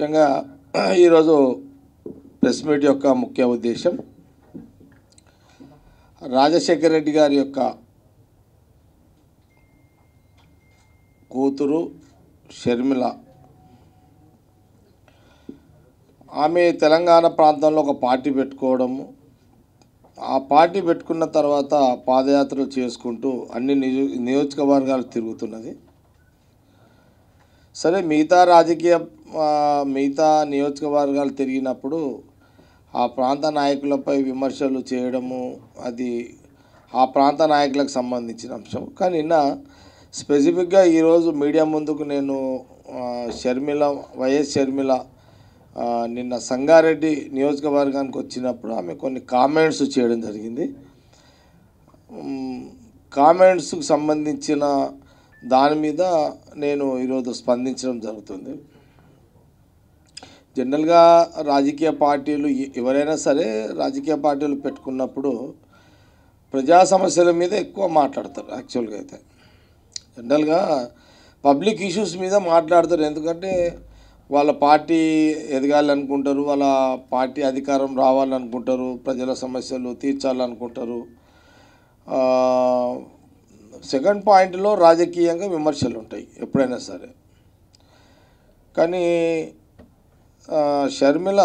ముఖ్యంగా ఈరోజు press meet యొక్క ముఖ్య ఉద్దేశం రాజశేఖర రెడ్డి గారి యొక్క కూతురు షర్మిల ఆమె తెలంగాణ ప్రాంతంలో ఒక పార్టీ పెట్టుకోవడము ఆ పార్టీ పెట్టుకున్న తర్వాత పాదయాత్రలు చేసుకుంటూ అన్ని నియో నియోజకవర్గాలు తిరుగుతున్నది సరే మిగతా రాజకీయ మిగతా నియోజకవర్గాలు తిరిగినప్పుడు ఆ ప్రాంత నాయకులపై విమర్శలు చేయడము అది ఆ ప్రాంత నాయకులకు సంబంధించిన అంశం కానీ నిన్న స్పెసిఫిక్గా ఈరోజు మీడియా ముందుకు నేను షర్మిల వైఎస్ షర్మిల నిన్న సంగారెడ్డి నియోజకవర్గానికి వచ్చినప్పుడు ఆమె కొన్ని కామెంట్స్ చేయడం జరిగింది కామెంట్స్కు సంబంధించిన దాని మీద నేను ఈరోజు స్పందించడం జరుగుతుంది జనరల్గా రాజకీయ పార్టీలు ఎవరైనా సరే రాజకీయ పార్టీలు పెట్టుకున్నప్పుడు ప్రజా సమస్యల మీద ఎక్కువ మాట్లాడతారు యాక్చువల్గా అయితే జనరల్గా పబ్లిక్ ఇష్యూస్ మీద మాట్లాడతారు ఎందుకంటే వాళ్ళ పార్టీ ఎదగాలనుకుంటారు వాళ్ళ పార్టీ అధికారం రావాలనుకుంటారు ప్రజల సమస్యలు తీర్చాలనుకుంటారు సెకండ్ పాయింట్లో రాజకీయంగా విమర్శలు ఉంటాయి ఎప్పుడైనా సరే కానీ షర్మిల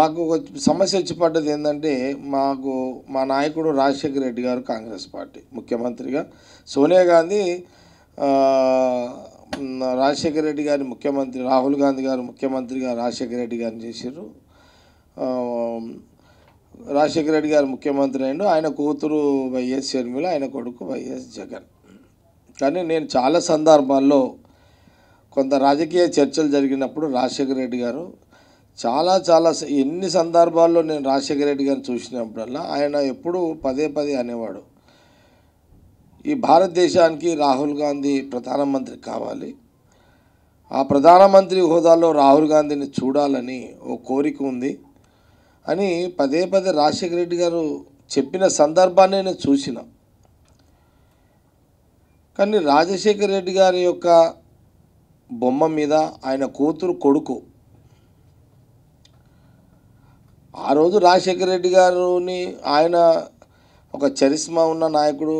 మాకు సమస్య వచ్చి పడ్డది ఏంటంటే మాకు మా నాయకుడు రాజశేఖర రెడ్డి గారు కాంగ్రెస్ పార్టీ ముఖ్యమంత్రిగా సోనియా గాంధీ రాజశేఖర రెడ్డి గారి ముఖ్యమంత్రి రాహుల్ గాంధీ గారు ముఖ్యమంత్రిగా రాజశేఖర రెడ్డి గారిని చేశారు రాజశేఖర రెడ్డి గారు ముఖ్యమంత్రి అయ్యిండు ఆయన కూతురు వైఎస్ షర్మిల ఆయన కొడుకు వైఎస్ జగన్ కానీ నేను చాలా సందర్భాల్లో కొంత రాజకీయ చర్చలు జరిగినప్పుడు రాజశేఖర రెడ్డి గారు చాలా చాలా ఎన్ని సందర్భాల్లో నేను రాజశేఖర రెడ్డి గారిని చూసినప్పుడల్లా ఆయన ఎప్పుడు పదే పదే అనేవాడు ఈ భారతదేశానికి రాహుల్ గాంధీ ప్రధానమంత్రి కావాలి ఆ ప్రధానమంత్రి హోదాలో రాహుల్ గాంధీని చూడాలని ఓ కోరిక ఉంది అని పదే పదే రాజశేఖర రెడ్డి గారు చెప్పిన సందర్భాన్ని నేను చూసిన కానీ రాజశేఖర రెడ్డి గారి యొక్క బొమ్మ మీద ఆయన కూతురు కొడుకు ఆ రోజు రాజశేఖర రెడ్డి గారుని ఆయన ఒక చరిస్మా ఉన్న నాయకుడు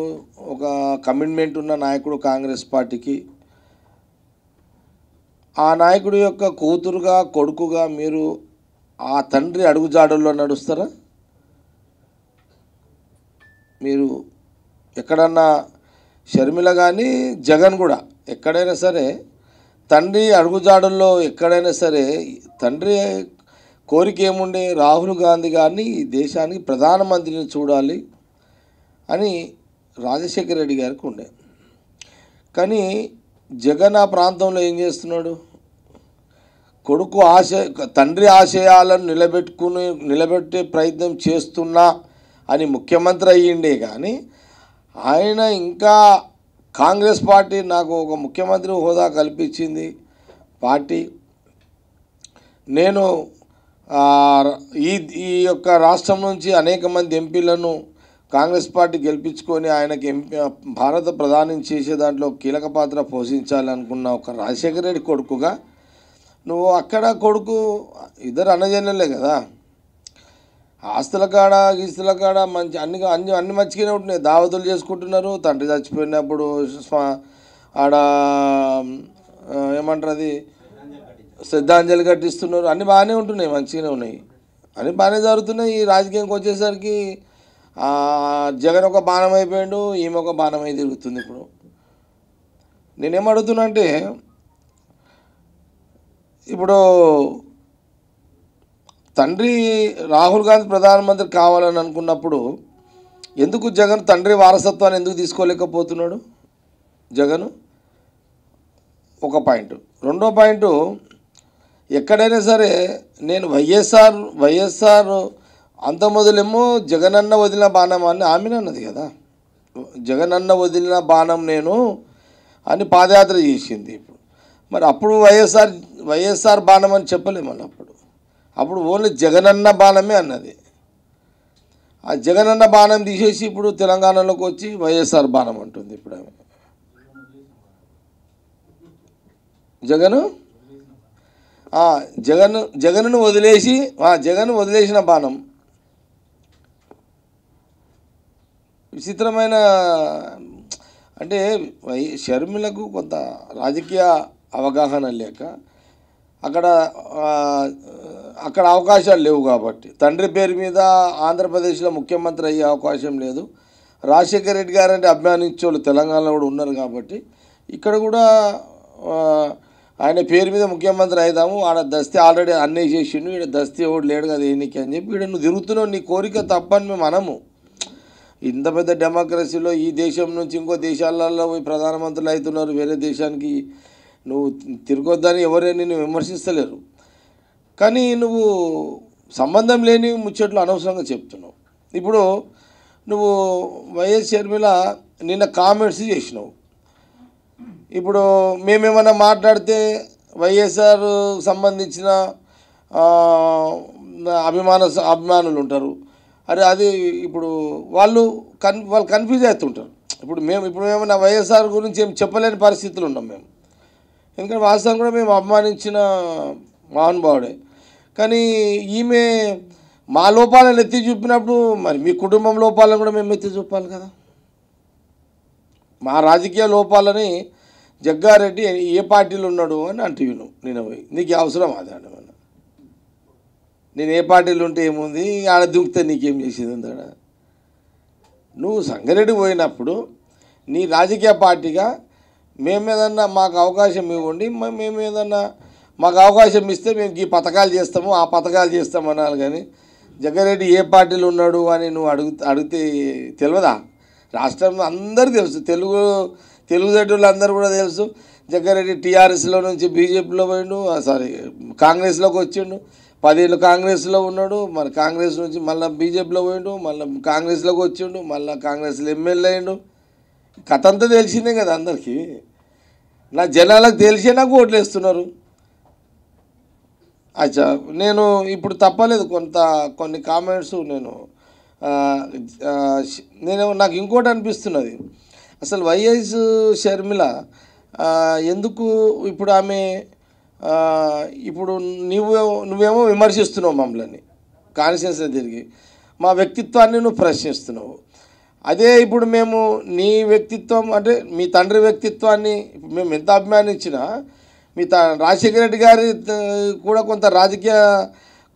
ఒక కమిట్మెంట్ ఉన్న నాయకుడు కాంగ్రెస్ పార్టీకి ఆ నాయకుడి యొక్క కూతురుగా కొడుకుగా మీరు ఆ తండ్రి అడుగుజాడల్లో నడుస్తారా మీరు ఎక్కడన్నా షర్మిల కానీ జగన్ కూడా ఎక్కడైనా సరే తండ్రి అడుగుజాడల్లో ఎక్కడైనా సరే తండ్రి కోరిక ఏముండే రాహుల్ గాంధీ గారిని ఈ దేశానికి ప్రధానమంత్రిని చూడాలి అని రాజశేఖర రెడ్డి గారికి ఉండే కానీ జగన్ ఆ ప్రాంతంలో ఏం చేస్తున్నాడు కొడుకు ఆశ తండ్రి ఆశయాలను నిలబెట్టుకుని నిలబెట్టే ప్రయత్నం చేస్తున్నా అని ముఖ్యమంత్రి అయ్యిండే కానీ ఆయన ఇంకా కాంగ్రెస్ పార్టీ నాకు ఒక ముఖ్యమంత్రి హోదా కల్పించింది పార్టీ నేను ఈ ఈ యొక్క రాష్ట్రం నుంచి అనేక మంది ఎంపీలను కాంగ్రెస్ పార్టీ గెలిపించుకొని ఆయనకి ఎంపీ భారత ప్రధాని చేసే దాంట్లో కీలక పాత్ర పోషించాలనుకున్న ఒక రాజశేఖర రెడ్డి కొడుకుగా నువ్వు అక్కడ కొడుకు ఇద్దరు అన్నజనులే కదా ఆస్తుల కాడ గీస్తుల కాడ మంచి అన్ని అన్ని అన్ని మంచిగానే ఉంటున్నాయి దావతులు చేసుకుంటున్నారు తండ్రి చచ్చిపోయినప్పుడు స్వా ఆడ ఏమంటారు అది శ్రద్ధాంజలి ఘటిస్తున్నారు అన్నీ బాగానే ఉంటున్నాయి మంచిగానే ఉన్నాయి అన్ని బాగానే జరుగుతున్నాయి ఈ రాజకీయంకి వచ్చేసరికి జగన్ ఒక బాణం అయిపోయాడు ఈమె ఒక బాణం అయి తిరుగుతుంది ఇప్పుడు నేనేం అడుగుతున్నా అంటే ఇప్పుడు తండ్రి రాహుల్ గాంధీ ప్రధానమంత్రి కావాలని అనుకున్నప్పుడు ఎందుకు జగన్ తండ్రి వారసత్వాన్ని ఎందుకు తీసుకోలేకపోతున్నాడు జగన్ ఒక పాయింట్ రెండో పాయింట్ ఎక్కడైనా సరే నేను వైఎస్ఆర్ వైఎస్ఆర్ అంత మొదలేమో జగనన్న వదిలిన బాణం అని ఆమెనే అన్నది కదా జగనన్న వదిలిన బాణం నేను అని పాదయాత్ర చేసింది ఇప్పుడు మరి అప్పుడు వైఎస్ఆర్ వైఎస్ఆర్ బాణం అని చెప్పలేము అప్పుడు అప్పుడు ఓన్లీ జగనన్న బాణమే అన్నది ఆ జగనన్న బాణం తీసేసి ఇప్పుడు తెలంగాణలోకి వచ్చి వైఎస్ఆర్ బాణం అంటుంది ఇప్పుడు ఆమె జగను జగన్ జగన్ను వదిలేసి జగన్ వదిలేసిన బాణం విచిత్రమైన అంటే షర్మిలకు కొంత రాజకీయ అవగాహన లేక అక్కడ అక్కడ అవకాశాలు లేవు కాబట్టి తండ్రి పేరు మీద ఆంధ్రప్రదేశ్లో ముఖ్యమంత్రి అయ్యే అవకాశం లేదు రాజశేఖర రెడ్డి గారంటే అభిమానించే వాళ్ళు తెలంగాణలో కూడా ఉన్నారు కాబట్టి ఇక్కడ కూడా ఆయన పేరు మీద ముఖ్యమంత్రి అవుదాము ఆడ దస్తి ఆల్రెడీ అన్నీ చేసిండు ఈడ దస్తి ఎవడు లేడు కదా ఎన్నికే అని చెప్పి వీడు నువ్వు తిరుగుతున్నావు నీ కోరిక తప్పని మేము అనము ఇంత పెద్ద డెమోక్రసీలో ఈ దేశం నుంచి ఇంకో దేశాలలో పోయి ప్రధానమంత్రులు అవుతున్నారు వేరే దేశానికి నువ్వు తిరగొద్దని ఎవరైనా నేను విమర్శిస్తలేరు కానీ నువ్వు సంబంధం లేని ముచ్చట్లు అనవసరంగా చెప్తున్నావు ఇప్పుడు నువ్వు వైఎస్ షర్మిల నిన్న కామెంట్స్ చేసినావు ఇప్పుడు మేమేమైనా మాట్లాడితే వైఎస్ఆర్ సంబంధించిన అభిమాన అభిమానులు ఉంటారు అరే అది ఇప్పుడు వాళ్ళు కన్ వాళ్ళు కన్ఫ్యూజ్ అవుతుంటారు ఇప్పుడు మేము ఇప్పుడు ఏమైనా వైఎస్ఆర్ గురించి ఏం చెప్పలేని పరిస్థితులు ఉన్నాం మేము ఎందుకంటే వాస్తవం కూడా మేము అభిమానించిన మహానుభావుడే కానీ ఈమె మా లోపాలను ఎత్తి చూపినప్పుడు మరి మీ కుటుంబం లోపాలను కూడా మేము ఎత్తి చూపాలి కదా మా రాజకీయ లోపాలని జగ్గారెడ్డి ఏ పార్టీలో ఉన్నాడు అని విను నేను పోయి నీకు అవసరం అది అన్న నేను ఏ పార్టీలో ఉంటే ఏముంది ఆడ దుంకితే నీకేం చేసేది అందాడ నువ్వు సంగారెడ్డి పోయినప్పుడు నీ రాజకీయ పార్టీగా మేమేదన్నా మాకు అవకాశం ఇవ్వండి మేము ఏదన్నా మాకు అవకాశం ఇస్తే మేము ఈ పథకాలు చేస్తాము ఆ పథకాలు చేస్తాం అనాలి కానీ జగ్గారెడ్డి ఏ పార్టీలో ఉన్నాడు అని నువ్వు అడుగు అడిగితే తెలియదా రాష్ట్రంలో అందరూ తెలుసు తెలుగు అందరూ కూడా తెలుసు జగ్గారెడ్డి టీఆర్ఎస్లో నుంచి బీజేపీలో పోయిండు సారీ కాంగ్రెస్లోకి వచ్చిండు పదేళ్ళు కాంగ్రెస్లో ఉన్నాడు మరి కాంగ్రెస్ నుంచి మళ్ళీ బీజేపీలో పోయిండు మళ్ళీ కాంగ్రెస్లోకి వచ్చిండు మళ్ళీ కాంగ్రెస్లో ఎమ్మెల్యే అయిండు కథ అంతా తెలిసిందే కదా అందరికీ నా జనాలకు తెలిసే నాకు ఓట్లు వేస్తున్నారు అచ్చా నేను ఇప్పుడు తప్పలేదు కొంత కొన్ని కామెంట్స్ నేను నేను నాకు ఇంకోటి అనిపిస్తున్నది అసలు వైఎస్ షర్మిల ఎందుకు ఇప్పుడు ఆమె ఇప్పుడు నువ్వు నువ్వేమో విమర్శిస్తున్నావు మమ్మల్ని కాన్షియన్స్ తిరిగి మా వ్యక్తిత్వాన్ని నువ్వు ప్రశ్నిస్తున్నావు అదే ఇప్పుడు మేము నీ వ్యక్తిత్వం అంటే మీ తండ్రి వ్యక్తిత్వాన్ని మేము ఎంత అభిమానించినా మీ త రాజశేఖర రెడ్డి గారి కూడా కొంత రాజకీయ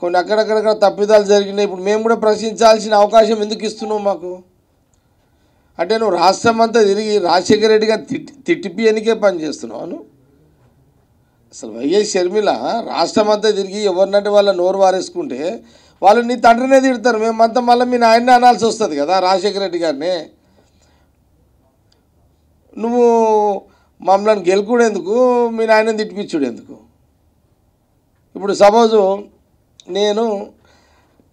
కొన్ని అక్కడక్కడక్కడ తప్పిదాలు జరిగినాయి ఇప్పుడు మేము కూడా ప్రశ్నించాల్సిన అవకాశం ఎందుకు ఇస్తున్నావు మాకు అంటే నువ్వు రాష్ట్రం అంతా తిరిగి రాజశేఖర రెడ్డిగా తిట్టి పని పనిచేస్తున్నావు అసలు వైఎస్ షర్మిల రాష్ట్రం అంతా తిరిగి ఎవరినంటే వాళ్ళ నోరు వారేసుకుంటే వాళ్ళు నీ తండ్రినే తిడతారు మేమంతా మళ్ళీ మీ నాయన్నే అనాల్సి వస్తుంది కదా రాజశేఖర రెడ్డి గారిని నువ్వు మమ్మల్ని గెలుకుడేందుకు మీ నాయనని తిట్టిపించుడు ఎందుకు ఇప్పుడు సపోజు నేను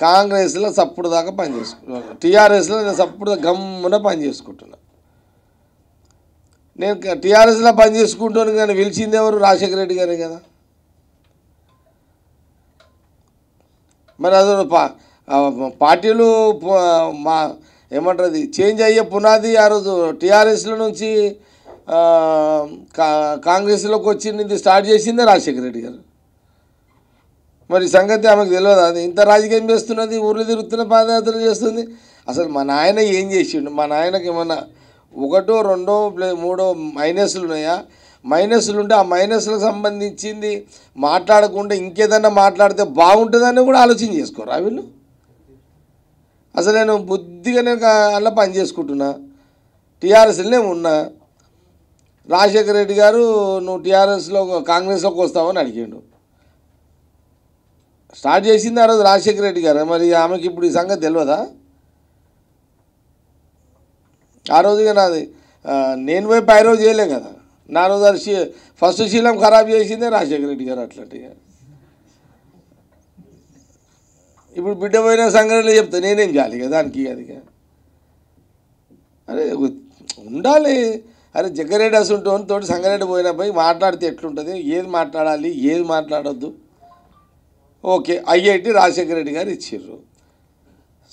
కాంగ్రెస్లో సప్పుడు దాకా పని చేసుకుంటున్నాను టీఆర్ఎస్లో నేను సప్పుడు గమ్మున పని చేసుకుంటున్నా నేను టీఆర్ఎస్లో పని చేసుకుంటాను నన్ను పిలిచింది ఎవరు రాజశేఖర రెడ్డి గారే కదా మరి అది పార్టీలు మా ఏమంటారు చేంజ్ అయ్యే పునాది ఆ రోజు టీఆర్ఎస్లో నుంచి కాంగ్రెస్లోకి వచ్చి స్టార్ట్ చేసిందే రాజశేఖర రెడ్డి గారు మరి సంగతి ఆమెకు తెలియదు అది ఇంత రాజకీయం చేస్తున్నది ఊర్లు తిరుగుతున్న పాదయాత్రలు చేస్తుంది అసలు మా నాయన ఏం చేసిండు మా నాయనకి ఏమన్నా ఒకటో రెండో ప్లే మూడో మైనస్లు ఉన్నాయా మైనస్లు ఉంటే ఆ మైనస్లకు సంబంధించింది మాట్లాడకుండా ఇంకేదన్నా మాట్లాడితే బాగుంటుందని కూడా ఆలోచన చేసుకోరా వీళ్ళు అసలు నేను బుద్ధిగా నేను అలా పని చేసుకుంటున్నా టీఆర్ఎస్లోనే ఉన్నా రాజశేఖర రెడ్డి గారు నువ్వు టీఆర్ఎస్లో కాంగ్రెస్లోకి వస్తావని అడిగాడు స్టార్ట్ చేసింది ఆ రోజు రాజశేఖర రెడ్డి గారు మరి ఆమెకి ఇప్పుడు ఈ సంగతి తెలియదా ఆ రోజుగా నాది నేను పోయి పై రోజు చేయలే కదా నా రోజు అది ఫస్ట్ శీలం ఖరాబ్ చేసిందే రాజశేఖర రెడ్డి గారు అట్లాంటిగా ఇప్పుడు బిడ్డ పోయిన సంఘటనలు చెప్తా నేనేం చేయాలి కదా దానికి అదిగా అరే ఉండాలి అరే జగ్గారెడ్డి అసలు తోటి సంగారెడ్డి పోయినా పోయి మాట్లాడితే ఎట్లుంటుంది ఏది మాట్లాడాలి ఏది మాట్లాడొద్దు ఓకే ఐఐటి రాజశేఖర రెడ్డి గారు ఇచ్చారు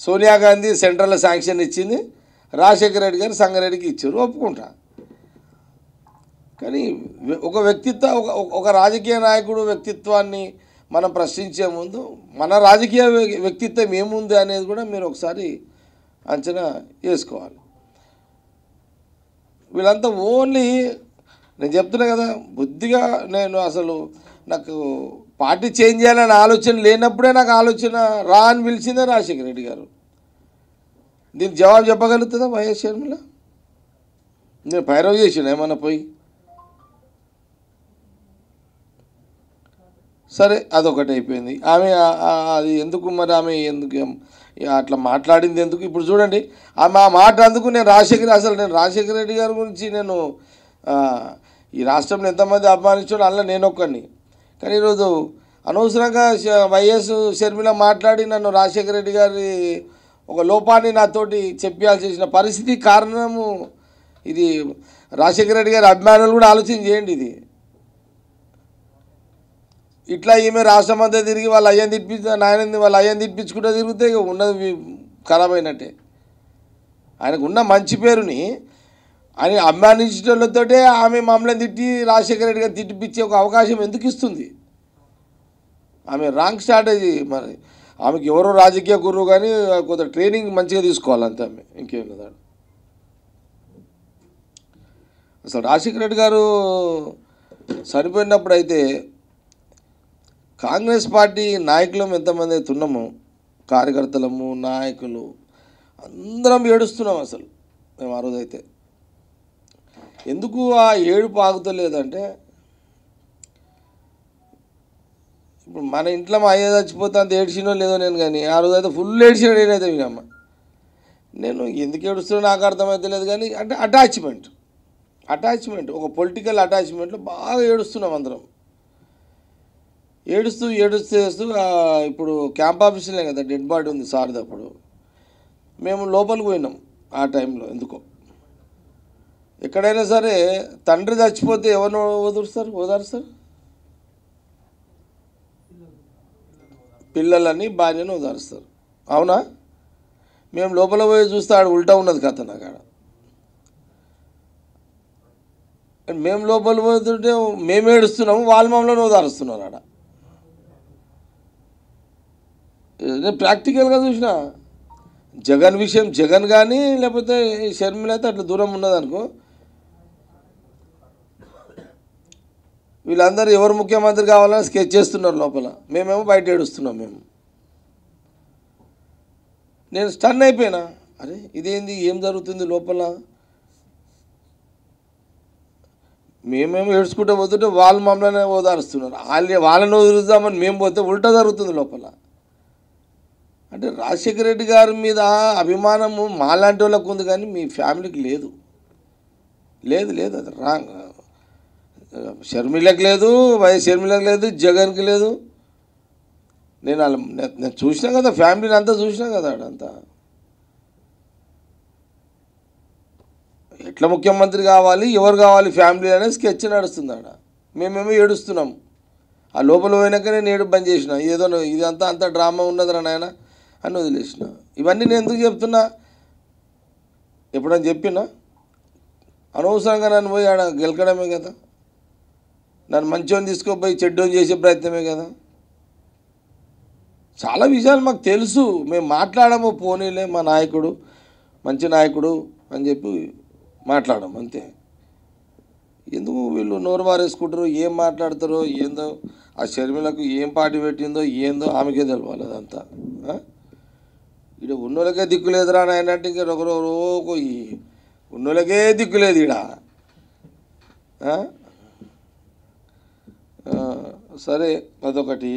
సోనియా గాంధీ సెంట్రల్ శాంక్షన్ ఇచ్చింది రాజశేఖర రెడ్డి గారు సంగారెడ్డికి ఇచ్చారు ఒప్పుకుంటా కానీ ఒక వ్యక్తిత్వ ఒక రాజకీయ నాయకుడు వ్యక్తిత్వాన్ని మనం ప్రశ్నించే ముందు మన రాజకీయ వ్యక్తిత్వం ఏముంది అనేది కూడా మీరు ఒకసారి అంచనా వేసుకోవాలి వీళ్ళంతా ఓన్లీ నేను చెప్తున్నా కదా బుద్ధిగా నేను అసలు నాకు పార్టీ చేంజ్ చేయాలని ఆలోచన లేనప్పుడే నాకు ఆలోచన రా అని పిలిచిందే రాజశేఖర రెడ్డి గారు దీనికి జవాబు చెప్పగలుగుతుందా వైఎస్ షర్మిల నేను పైరవ్ చేసిన ఏమన్నా పోయి సరే అదొకటి అయిపోయింది ఆమె అది ఎందుకు మరి ఆమె ఎందుకు అట్లా మాట్లాడింది ఎందుకు ఇప్పుడు చూడండి ఆమె ఆ మాట అందుకు నేను రాజశేఖర అసలు నేను రాజశేఖర రెడ్డి గారి గురించి నేను ఈ రాష్ట్రంలో ఎంతమంది అభిమానించాడో అలా నేను ఒక్కడిని కానీ ఈరోజు అనవసరంగా వైఎస్ షర్మిల మాట్లాడి నన్ను రాజశేఖర రెడ్డి గారి ఒక లోపాన్ని నాతోటి వచ్చిన పరిస్థితి కారణము ఇది రాజశేఖర రెడ్డి గారి అభిమానులు కూడా ఆలోచన చేయండి ఇది ఇట్లా ఈమె రాష్ట్రం అంతా తిరిగి వాళ్ళు అయ్యని తిప్పించ నాయన వాళ్ళు అయ్యని తిప్పించుకుంటూ తిరిగితే ఉన్నది ఖరాబ్ అయినట్టే ఆయనకున్న మంచి పేరుని అని అభిమానించడంతోటే ఆమె మమ్మల్ని తిట్టి రాజశేఖర రెడ్డి గారు తిట్టిపించే ఒక అవకాశం ఎందుకు ఇస్తుంది ఆమె రాంగ్ స్ట్రాటజీ మరి ఆమెకి ఎవరో రాజకీయ గురువు కానీ కొంత ట్రైనింగ్ మంచిగా తీసుకోవాలి అంతే ఆమె ఇంకేం కదా అసలు రాజశేఖర రెడ్డి గారు చనిపోయినప్పుడు అయితే కాంగ్రెస్ పార్టీ నాయకులం ఎంతమంది అయితే ఉన్నామో కార్యకర్తలము నాయకులు అందరం ఏడుస్తున్నాం అసలు మేము ఆ రోజైతే ఎందుకు ఆ ఏడుపు ఆగుతలేదంటే ఇప్పుడు మన ఇంట్లో మా అయ్యే చచ్చిపోతే అంత ఏడ్చినో లేదో నేను కానీ ఆ రోజు అయితే ఫుల్ ఏడ్చిన నేనైతే వినమ్మ నేను ఎందుకు ఏడుస్తున్నా నాకు అర్థమైతే లేదు కానీ అంటే అటాచ్మెంట్ అటాచ్మెంట్ ఒక పొలిటికల్ అటాచ్మెంట్లో బాగా ఏడుస్తున్నాం అందరం ఏడుస్తూ ఏడుస్తూ ఏడుస్తూ ఇప్పుడు క్యాంప్ ఆఫీసులే కదా డెడ్ బాడీ ఉంది సార్ది అప్పుడు మేము లోపలికి పోయినాం ఆ టైంలో ఎందుకో ఎక్కడైనా సరే తండ్రి చచ్చిపోతే ఎవరిని వదారు సార్ పిల్లలని భార్యను వదారుస్తారు అవునా మేము లోపల పోయి చూస్తే ఆడ ఉల్టా ఉన్నది కథ నాకు ఆడ మేము లోపల పోతుంటే మేము ఏడుస్తున్నాము వాళ్ళ మమ్మల్ని ఓదారుస్తున్నారు ఆడ నేను ప్రాక్టికల్గా చూసిన జగన్ విషయం జగన్ కానీ లేకపోతే షర్మిల అయితే అట్లా దూరం ఉన్నదనుకో వీళ్ళందరూ ఎవరు ముఖ్యమంత్రి కావాలని స్కెచ్ చేస్తున్నారు లోపల మేమేమో బయట ఏడుస్తున్నాం మేము నేను స్టన్ అయిపోయినా అరే ఇదేంది ఏం జరుగుతుంది లోపల మేమేమో ఏడ్చుకుంటే పోతుంటే వాళ్ళు మమ్మల్ని ఓదారుస్తున్నారు వాళ్ళే వాళ్ళని వదిలిద్దామని మేము పోతే ఉల్టా జరుగుతుంది లోపల అంటే రాజశేఖర రెడ్డి గారి మీద అభిమానము మాలాంటి వాళ్ళకు ఉంది కానీ మీ ఫ్యామిలీకి లేదు లేదు లేదు అది రాంగ్ షర్మిలకు లేదు వైఎస్ షర్మిలకు లేదు జగన్కి లేదు నేను వాళ్ళ నేను చూసినా కదా ఫ్యామిలీని అంతా చూసినా కదా ఆడంతా ఎట్లా ముఖ్యమంత్రి కావాలి ఎవరు కావాలి ఫ్యామిలీ అనేది స్కెచ్ నడుస్తుంది ఆడ మేమేమో ఏడుస్తున్నాం ఆ లోపల పోయినాక నేను ఏడు బంద్ చేసిన ఏదో ఇదంతా అంత డ్రామా ఉన్నదిరా నాయన అని వదిలేసిన ఇవన్నీ నేను ఎందుకు చెప్తున్నా ఎప్పుడని చెప్పినా అనవసరంగా నన్ను పోయి ఆడ గెలకడమే కదా నన్ను మంచోని తీసుకోపోయి చెడ్డోని చేసే ప్రయత్నమే కదా చాలా విషయాలు మాకు తెలుసు మేము మాట్లాడము పోనీలే మా నాయకుడు మంచి నాయకుడు అని చెప్పి మాట్లాడము అంతే ఎందుకు వీళ్ళు నోరు మారేసుకుంటారు ఏం మాట్లాడతారో ఏందో ఆ షర్మిలకు ఏం పార్టీ పెట్టిందో ఏందో ఆమెకే తెలవాలి అదంతా ఇక్కడ ఉన్నోళ్ళకే లేదురా అని అంటే ఇంకా ఒకరో ఉన్నోళ్ళకే దిక్కు లేదు ఇక్కడ సరే అదొకటి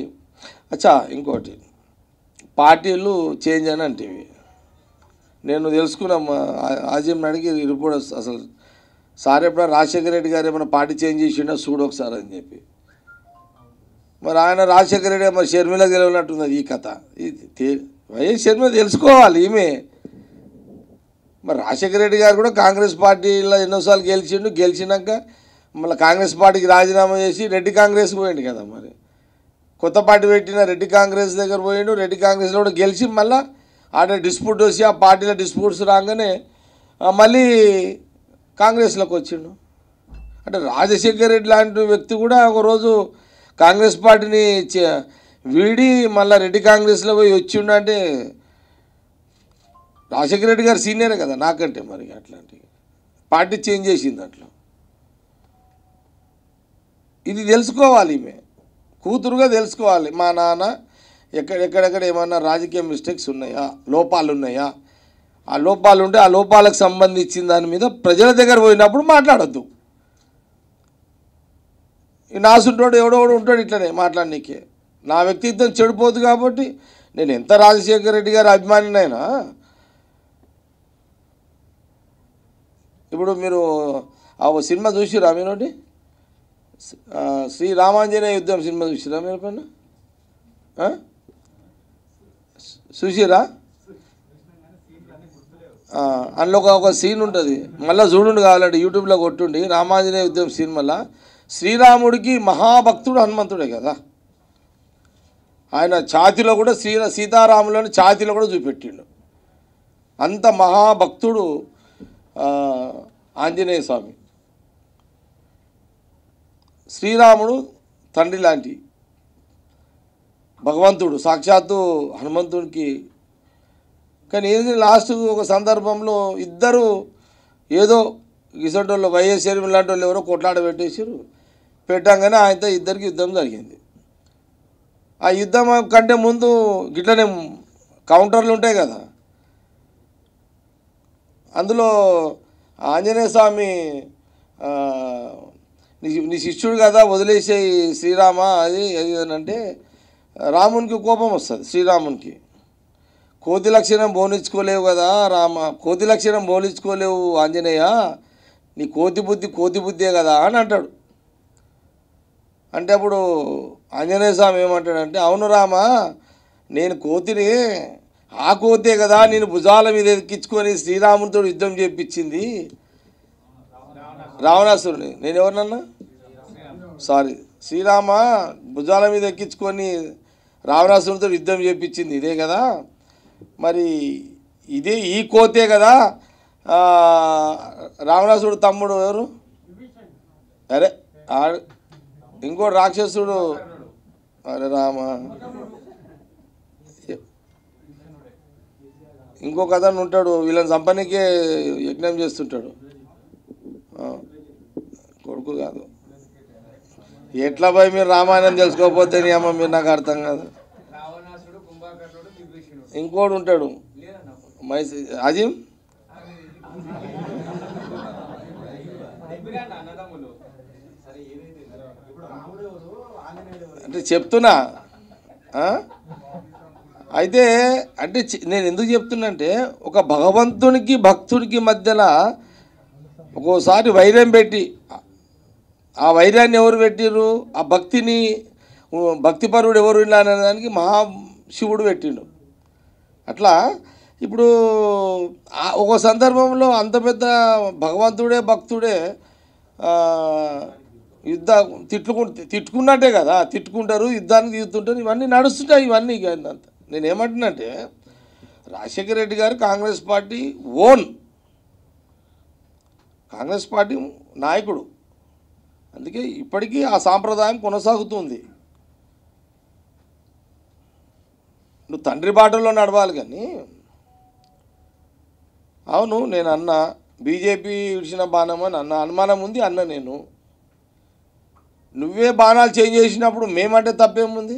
అచ్చా ఇంకోటి పార్టీలు చేంజ్ అని అంటే నేను తెలుసుకున్నా ఆజీం నాడికి రిపోర్ట్ అసలు సార్ ఎప్పుడైనా రాజశేఖర రెడ్డి గారు ఏమైనా పార్టీ చేంజ్ చేసిండో చూడు ఒకసారి అని చెప్పి మరి ఆయన రాజశేఖర రెడ్డి మరి షర్మిల గెలవనట్టున్నది ఈ కథ వైఎస్ షర్మిల తెలుసుకోవాలి ఈమె మరి రాజశేఖర రెడ్డి గారు కూడా కాంగ్రెస్ పార్టీలో ఎన్నోసార్లు గెలిచిండు గెలిచినాక మళ్ళీ కాంగ్రెస్ పార్టీకి రాజీనామా చేసి రెడ్డి కాంగ్రెస్ పోయిండు కదా మరి కొత్త పార్టీ పెట్టిన రెడ్డి కాంగ్రెస్ దగ్గర పోయిండు రెడ్డి కాంగ్రెస్లో కూడా గెలిచి మళ్ళీ ఆడ డిస్ప్యూట్ వచ్చి ఆ పార్టీలో డిస్ప్యూట్స్ రాగానే మళ్ళీ కాంగ్రెస్లోకి వచ్చిండు అంటే రాజశేఖర్ రెడ్డి లాంటి వ్యక్తి కూడా ఒకరోజు కాంగ్రెస్ పార్టీని వీడి మళ్ళీ రెడ్డి కాంగ్రెస్లో పోయి వచ్చిండు అంటే రాజశేఖర రెడ్డి గారు సీనియరే కదా నాకంటే మరి అట్లాంటివి పార్టీ చేంజ్ చేసింది అట్లా ఇది తెలుసుకోవాలి ఈమె కూతురుగా తెలుసుకోవాలి మా నాన్న ఎక్కడెక్కడెక్కడ ఏమన్నా రాజకీయ మిస్టేక్స్ ఉన్నాయా లోపాలు ఉన్నాయా ఆ లోపాలు ఉంటే ఆ లోపాలకు సంబంధించిన దాని మీద ప్రజల దగ్గర పోయినప్పుడు మాట్లాడద్దు నాసుంటోడు ఎవడోడు ఉంటాడు ఇట్లనే మాట్లాడనీకే నా వ్యక్తిత్వం చెడిపోదు కాబట్టి నేను ఎంత రాజశేఖర రెడ్డి గారు అభిమానినైనా ఇప్పుడు మీరు ఆ సినిమా చూసిరా మీనోటి శ్రీ రామాంజనేయ యుద్ధం సినిమా చూసిరా మీరు పైన చూసిరా అందులో ఒక సీన్ ఉంటుంది మళ్ళీ చూడండి కావాలంటే యూట్యూబ్లో కొట్టుండి రామాంజనేయ యుద్ధం సీన్ శ్రీరాముడికి మహాభక్తుడు హనుమంతుడే కదా ఆయన ఛాతిలో కూడా శ్రీ సీతారాములను ఛాతిలో కూడా చూపెట్టిండు అంత మహాభక్తుడు ఆంజనేయ స్వామి శ్రీరాముడు తండ్రి లాంటి భగవంతుడు సాక్షాత్తు హనుమంతుడికి కానీ ఏది లాస్ట్ ఒక సందర్భంలో ఇద్దరు ఏదో ఇసంటోళ్ళు వైఎస్ షరీఫ్ లాంటి వాళ్ళు ఎవరో కొట్లాడ పెట్టేశారు పెట్టంగానే ఆయనతో ఇద్దరికి యుద్ధం జరిగింది ఆ యుద్ధం కంటే ముందు గిట్లనే కౌంటర్లు ఉంటాయి కదా అందులో ఆంజనేయ స్వామి నీ నీ శిష్యుడు కదా వదిలేసే శ్రీరామ అది అది అంటే రామునికి కోపం వస్తుంది శ్రీరామునికి కోతి లక్షణం బోనించుకోలేవు కదా రామ కోతి లక్షణం బోనించుకోలేవు ఆంజనేయ నీ కోతి బుద్ధి కోతి బుద్ధే కదా అని అంటాడు అంటే అప్పుడు ఆంజనేయ స్వామి ఏమంటాడంటే అవును రామ నేను కోతిని ఆ కోతే కదా నేను భుజాల మీద ఎక్కించుకొని శ్రీరాముడితో యుద్ధం చేపించింది రావణాసురుని నేను ఎవరినన్నా సారీ శ్రీరామ భుజాల మీద ఎక్కించుకొని రావణాసురుడితో యుద్ధం చేపించింది ఇదే కదా మరి ఇదే ఈ కోతే కదా రావణాసుడు తమ్ముడు ఎవరు అరే ఇంకో రాక్షసుడు అరే రామ ఇంకో కథను ఉంటాడు వీళ్ళని చంపనికే యజ్ఞం చేస్తుంటాడు కొడుకు కాదు ఎట్లా పోయి మీరు రామాయణం తెలుసుకోకపోతే అమ్మ మీరు నాకు అర్థం కాదు ఇంకోడు ఉంటాడు మైసూర్ అజీం అంటే చెప్తున్నా అయితే అంటే నేను ఎందుకు చెప్తున్నా అంటే ఒక భగవంతునికి భక్తుడికి మధ్యలో ఒక్కోసారి వైరం పెట్టి ఆ వైరాన్ని ఎవరు పెట్టిరు ఆ భక్తిని భక్తిపరుడు ఎవరు వెళ్ళాలనే దానికి మహాశివుడు పెట్టిండు అట్లా ఇప్పుడు ఒక సందర్భంలో అంత పెద్ద భగవంతుడే భక్తుడే యుద్ధ తిట్టుకు తిట్టుకున్నట్టే కదా తిట్టుకుంటారు యుద్ధానికి తీరుతుంటారు ఇవన్నీ నడుస్తుంటాయి ఇవన్నీ అంటే Rajasekhara Reddy garu Congress party own Congress party నాయకుడు అందుకే ఇప్పటికీ ఆ సాంప్రదాయం కొనసాగుతుంది నువ్వు తండ్రి బాటలో నడవాలి కానీ అవును నేను అన్న బీజేపీ విడిచిన బాణం అని అన్న అనుమానం ఉంది అన్న నేను నువ్వే బాణాలు చేంజ్ చేసినప్పుడు మేమంటే తప్పేముంది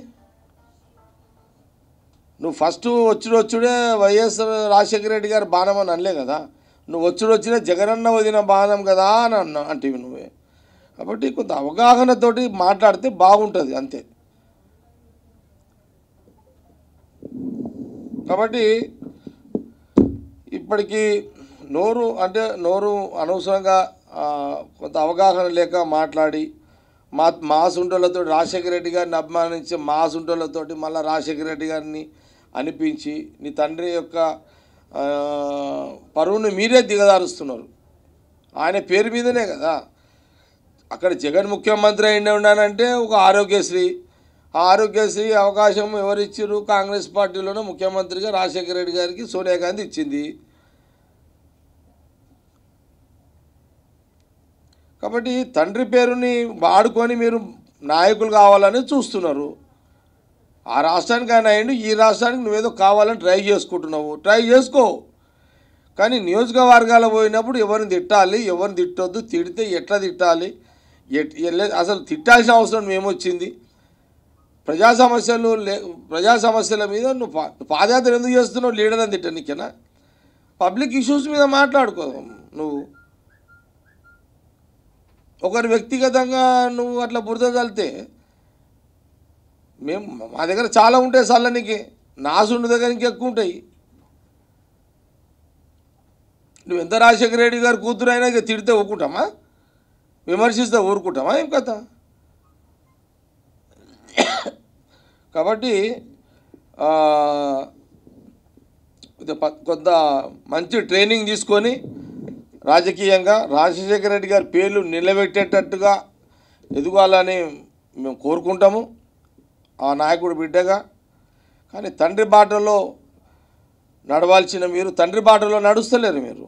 నువ్వు ఫస్ట్ వచ్చుడు వచ్చుడే వైఎస్ రాజశేఖర రెడ్డి గారు బాణం అని అనలే కదా నువ్వు వచ్చుడు వచ్చిన జగనన్న వదిన బాణం కదా అని అన్న అంటే నువ్వే కాబట్టి కొంత అవగాహనతోటి మాట్లాడితే బాగుంటుంది అంతే కాబట్టి ఇప్పటికీ నోరు అంటే నోరు అనవసరంగా కొంత అవగాహన లేక మాట్లాడి మా మాసుంటోళ్ళతో రాజశేఖర రెడ్డి గారిని అభిమానించి మాసుంటోళ్ళతోటి మళ్ళీ రాజశేఖర రెడ్డి గారిని అనిపించి నీ తండ్రి యొక్క పరువును మీరే దిగదారుస్తున్నారు ఆయన పేరు మీదనే కదా అక్కడ జగన్ ముఖ్యమంత్రి అయిన ఉన్నానంటే ఒక ఆరోగ్యశ్రీ ఆ ఆరోగ్యశ్రీ అవకాశం ఎవరిచ్చారు కాంగ్రెస్ పార్టీలోనే ముఖ్యమంత్రిగా రాజశేఖర రెడ్డి గారికి సోనియా గాంధీ ఇచ్చింది కాబట్టి తండ్రి పేరుని వాడుకొని మీరు నాయకులు కావాలని చూస్తున్నారు ఆ రాష్ట్రానికి ఆయన అయ్యండు ఈ రాష్ట్రానికి నువ్వేదో కావాలని ట్రై చేసుకుంటున్నావు ట్రై చేసుకో కానీ నియోజకవర్గాల పోయినప్పుడు ఎవరిని తిట్టాలి ఎవరిని తిట్టొద్దు తిడితే ఎట్లా తిట్టాలి అసలు తిట్టాల్సిన అవసరం ఏమొచ్చింది ప్రజా సమస్యలు లే ప్రజా సమస్యల మీద నువ్వు పా పాదయాత్ర ఎందుకు చేస్తున్నావు లీడర్ అని తిట్టనికేనా పబ్లిక్ ఇష్యూస్ మీద మాట్లాడుకో నువ్వు ఒకరు వ్యక్తిగతంగా నువ్వు అట్లా బురద చల్లితే మేము మా దగ్గర చాలా ఉంటాయి చల్లనికి నాసుండు దగ్గర ఎక్కువ ఉంటాయి నువ్వు ఎంత రాజశేఖర రెడ్డి గారు కూతురు అయినా ఇక తిడితే ఊరుకుంటామా విమర్శిస్తే ఊరుకుంటామా ఏం కథ కాబట్టి కొంత మంచి ట్రైనింగ్ తీసుకొని రాజకీయంగా రాజశేఖర రెడ్డి గారి పేర్లు నిలబెట్టేటట్టుగా ఎదుగాలని మేము కోరుకుంటాము ఆ నాయకుడు బిడ్డగా కానీ తండ్రి బాటలో నడవాల్సిన మీరు తండ్రి బాటలో నడుస్తలేరు మీరు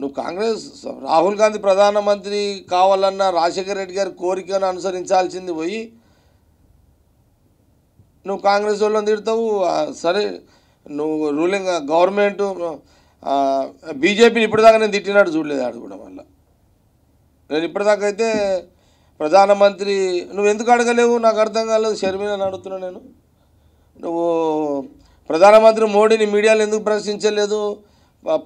నువ్వు కాంగ్రెస్ రాహుల్ గాంధీ ప్రధానమంత్రి కావాలన్న రాజశేఖర రెడ్డి గారి కోరికను అనుసరించాల్సింది పోయి నువ్వు కాంగ్రెస్ వాళ్ళని తిడతావు సరే నువ్వు రూలింగ్ గవర్నమెంట్ బీజేపీని ఇప్పటిదాకా నేను తిట్టినాడు చూడలేదు ఆడు కూడా మళ్ళీ నేను ఇప్పటిదాకా అయితే ప్రధానమంత్రి నువ్వు ఎందుకు అడగలేవు నాకు అర్థం కాలేదు షర్మిలని అడుగుతున్నా నేను నువ్వు ప్రధానమంత్రి మోడీని మీడియాలో ఎందుకు ప్రశ్నించలేదు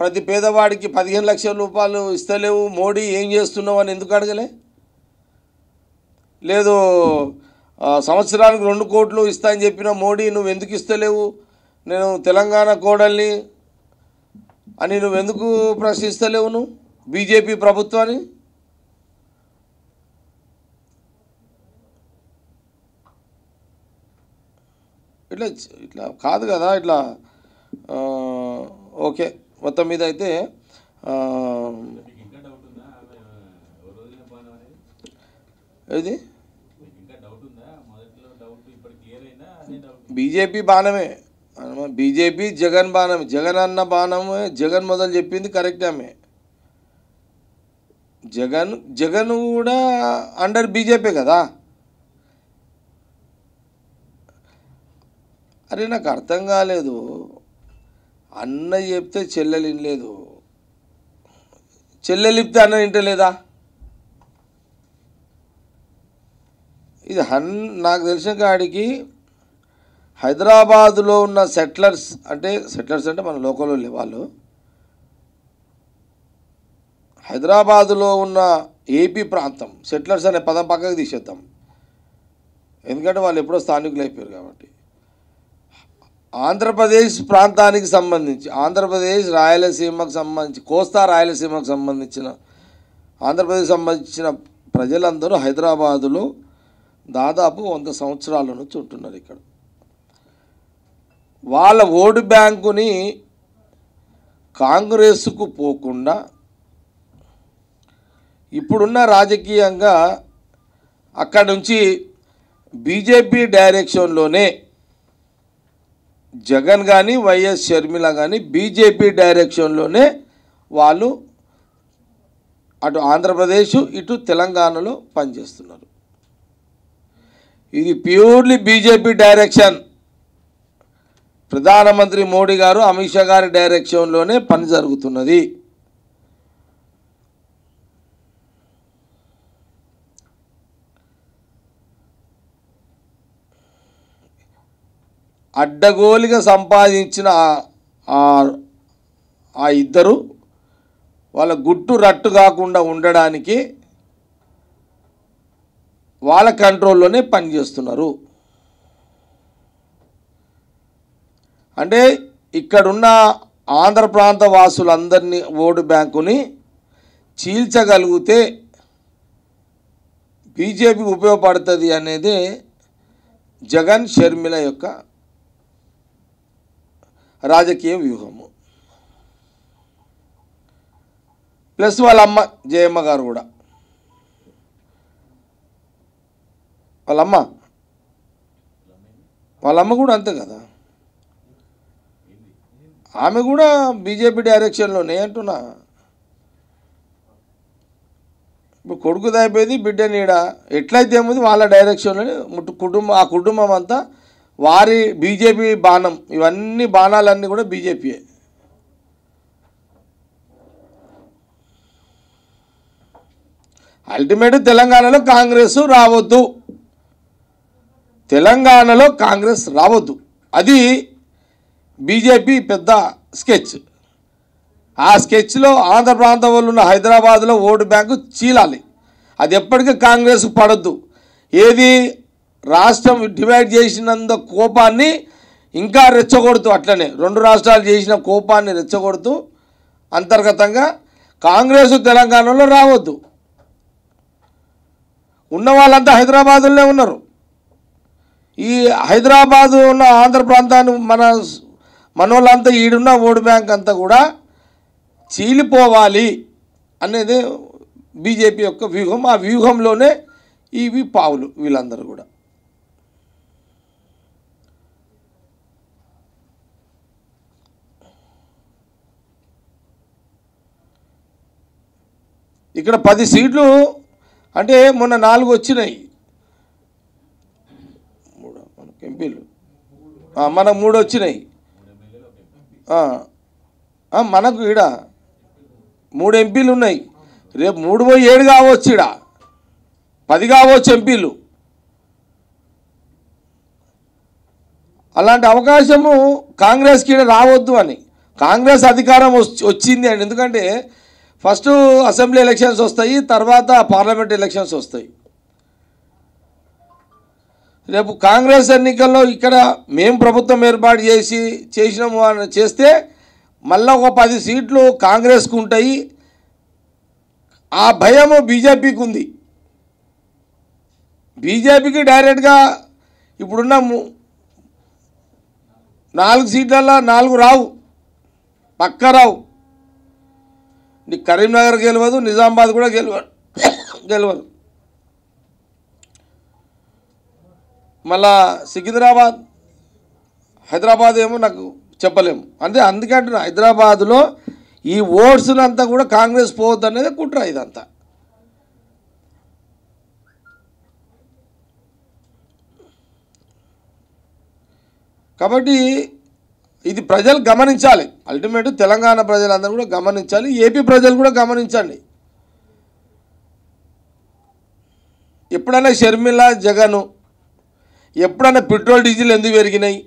ప్రతి పేదవాడికి పదిహేను లక్షల రూపాయలు ఇస్తలేవు మోడీ ఏం చేస్తున్నావు అని ఎందుకు అడగలే లేదు సంవత్సరానికి రెండు కోట్లు ఇస్తా అని చెప్పిన మోడీ నువ్వు ఎందుకు ఇస్తలేవు నేను తెలంగాణ కోడల్ని అని నువ్వెందుకు ప్రశ్నిస్తలేవు నువ్వు బీజేపీ ప్రభుత్వాన్ని ఇట్లా ఇట్లా కాదు కదా ఇట్లా ఆ ఓకే మొత్తం ఇదైతే ఆ ఏ ఇంక డౌట్ ఉందా వరదనే బానమే ఏడి ఇంక డౌట్ ఉందా మొదట్లో డౌట్ ఇప్పుడు క్లియర్ అయినా నేను బీజేపీ బానమే బీజేపీ జగన్ బానమే జగనన్న బానమే జగన్ మొదలు చెప్పింది కరెక్ట్ గామే జగన్ జగనూడ అండర్ బీజేపీ కదా అరే నాకు అర్థం కాలేదు అన్న చెప్తే చెల్లెలు వినలేదు చెల్లెలు ఇప్తే అన్న వింటలేదా ఇది హన్ నాకు తెలిసిన కాడికి హైదరాబాదులో ఉన్న సెటిలర్స్ అంటే సెటిలర్స్ అంటే మన లోకల్ వాళ్ళు హైదరాబాదులో ఉన్న ఏపీ ప్రాంతం సెటిలర్స్ అనే పదం పక్కకు తీసేద్దాం ఎందుకంటే వాళ్ళు ఎప్పుడో స్థానికులు అయిపోయారు కాబట్టి ఆంధ్రప్రదేశ్ ప్రాంతానికి సంబంధించి ఆంధ్రప్రదేశ్ రాయలసీమకు సంబంధించి కోస్తా రాయలసీమకు సంబంధించిన ఆంధ్రప్రదేశ్ సంబంధించిన ప్రజలందరూ హైదరాబాదులో దాదాపు వంద సంవత్సరాల నుంచి ఉంటున్నారు ఇక్కడ వాళ్ళ ఓటు బ్యాంకుని కాంగ్రెస్కు పోకుండా ఇప్పుడున్న రాజకీయంగా అక్కడి నుంచి బీజేపీ డైరెక్షన్లోనే జగన్ కానీ వైఎస్ షర్మిల కానీ బీజేపీ డైరెక్షన్లోనే వాళ్ళు అటు ఆంధ్రప్రదేశ్ ఇటు తెలంగాణలో పనిచేస్తున్నారు ఇది ప్యూర్లీ బీజేపీ డైరెక్షన్ ప్రధానమంత్రి మోడీ గారు అమిత్ షా గారి డైరెక్షన్లోనే పని జరుగుతున్నది అడ్డగోలిగా సంపాదించిన ఆ ఇద్దరు వాళ్ళ గుట్టు రట్టు కాకుండా ఉండడానికి వాళ్ళ కంట్రోల్లోనే పనిచేస్తున్నారు అంటే ఇక్కడున్న ఆంధ్ర ప్రాంత వాసులందరినీ ఓటు బ్యాంకుని చీల్చగలిగితే బీజేపీకి ఉపయోగపడుతుంది అనేది జగన్ షర్మిల యొక్క రాజకీయ వ్యూహము ప్లస్ వాళ్ళ అమ్మ జయమ్మ గారు కూడా వాళ్ళమ్మ వాళ్ళమ్మ కూడా అంతే కదా ఆమె కూడా బీజేపీ డైరెక్షన్లోనే అంటున్నా ఇప్పుడు కొడుకు దాయిపోయింది బిడ్డ నీడ ఎట్లయితే ఏముంది వాళ్ళ డైరెక్షన్లోనే కుటుంబం ఆ కుటుంబం అంతా వారి బీజేపీ బాణం ఇవన్నీ బాణాలన్నీ కూడా బీజేపీయే అల్టిమేట్ తెలంగాణలో కాంగ్రెస్ రావద్దు తెలంగాణలో కాంగ్రెస్ రావద్దు అది బీజేపీ పెద్ద స్కెచ్ ఆ స్కెచ్లో ఆంధ్ర ప్రాంతం వాళ్ళు ఉన్న హైదరాబాద్లో ఓటు బ్యాంకు చీలాలి అది ఎప్పటికీ కాంగ్రెస్ పడద్దు ఏది రాష్ట్రం డివైడ్ చేసినంత కోపాన్ని ఇంకా రెచ్చగొడుతూ అట్లనే రెండు రాష్ట్రాలు చేసిన కోపాన్ని రెచ్చగొడుతూ అంతర్గతంగా కాంగ్రెస్ తెలంగాణలో రావద్దు ఉన్న వాళ్ళంతా హైదరాబాదులోనే ఉన్నారు ఈ హైదరాబాదు ఉన్న ఆంధ్ర ప్రాంతాన్ని మన మనోళ్ళంతా ఈడున్న ఓటు బ్యాంక్ అంతా కూడా చీలిపోవాలి అనేది బీజేపీ యొక్క వ్యూహం ఆ వ్యూహంలోనే ఇవి పావులు వీళ్ళందరూ కూడా ఇక్కడ పది సీట్లు అంటే మొన్న నాలుగు వచ్చినాయి ఎంపీలు మనకు మూడు వచ్చినాయి మనకు ఈడ మూడు ఎంపీలు ఉన్నాయి రేపు మూడు పోయి ఏడు కావచ్చు ఇక్కడ పది కావచ్చు ఎంపీలు అలాంటి అవకాశము కాంగ్రెస్కి రావద్దు అని కాంగ్రెస్ అధికారం వచ్చింది అండి ఎందుకంటే ఫస్ట్ అసెంబ్లీ ఎలక్షన్స్ వస్తాయి తర్వాత పార్లమెంట్ ఎలక్షన్స్ వస్తాయి రేపు కాంగ్రెస్ ఎన్నికల్లో ఇక్కడ మేము ప్రభుత్వం ఏర్పాటు చేసి చేసినాము అని చేస్తే మళ్ళీ ఒక పది సీట్లు కాంగ్రెస్కు ఉంటాయి ఆ భయము బీజేపీకి ఉంది బీజేపీకి డైరెక్ట్గా ఇప్పుడున్న నాలుగు సీట్లలో నాలుగు రావు పక్క రావు నీకు కరీంనగర్ గెలవదు నిజామాబాద్ కూడా గెలవ గెలవదు మళ్ళా సికింద్రాబాద్ హైదరాబాద్ ఏమో నాకు చెప్పలేము అంటే అందుకంటున్నా హైదరాబాద్లో ఈ ఓట్స్నంతా కూడా కాంగ్రెస్ పోవద్దు అనేది కుట్ర ఇదంతా కాబట్టి ఇది ప్రజలు గమనించాలి అల్టిమేట్ తెలంగాణ ప్రజలందరూ కూడా గమనించాలి ఏపీ ప్రజలు కూడా గమనించండి ఎప్పుడైనా షర్మిల జగను ఎప్పుడైనా పెట్రోల్ డీజిల్ ఎందుకు పెరిగినాయి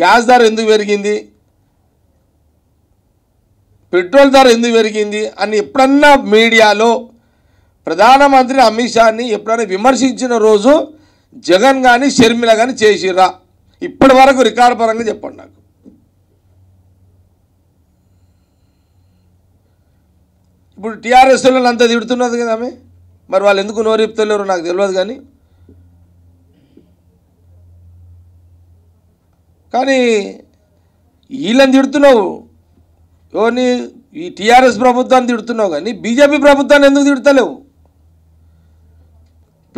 గ్యాస్ ధర ఎందుకు పెరిగింది పెట్రోల్ ధర ఎందుకు పెరిగింది అని ఎప్పుడన్నా మీడియాలో ప్రధానమంత్రి అమిత్ షాని ఎప్పుడైనా విమర్శించిన రోజు జగన్ కానీ షర్మిల కానీ చేసిరా ఇప్పటి వరకు రికార్డు పరంగా చెప్పండి నాకు ఇప్పుడు టీఆర్ఎస్ వాళ్ళని అంత తిడుతున్నది కదా ఆమె మరి వాళ్ళు ఎందుకు నోరిపుతలేరు నాకు తెలియదు కానీ కానీ వీళ్ళని తిడుతున్నావు ఎవరిని ఈ టీఆర్ఎస్ ప్రభుత్వాన్ని తిడుతున్నావు కానీ బీజేపీ ప్రభుత్వాన్ని ఎందుకు తిడతలేవు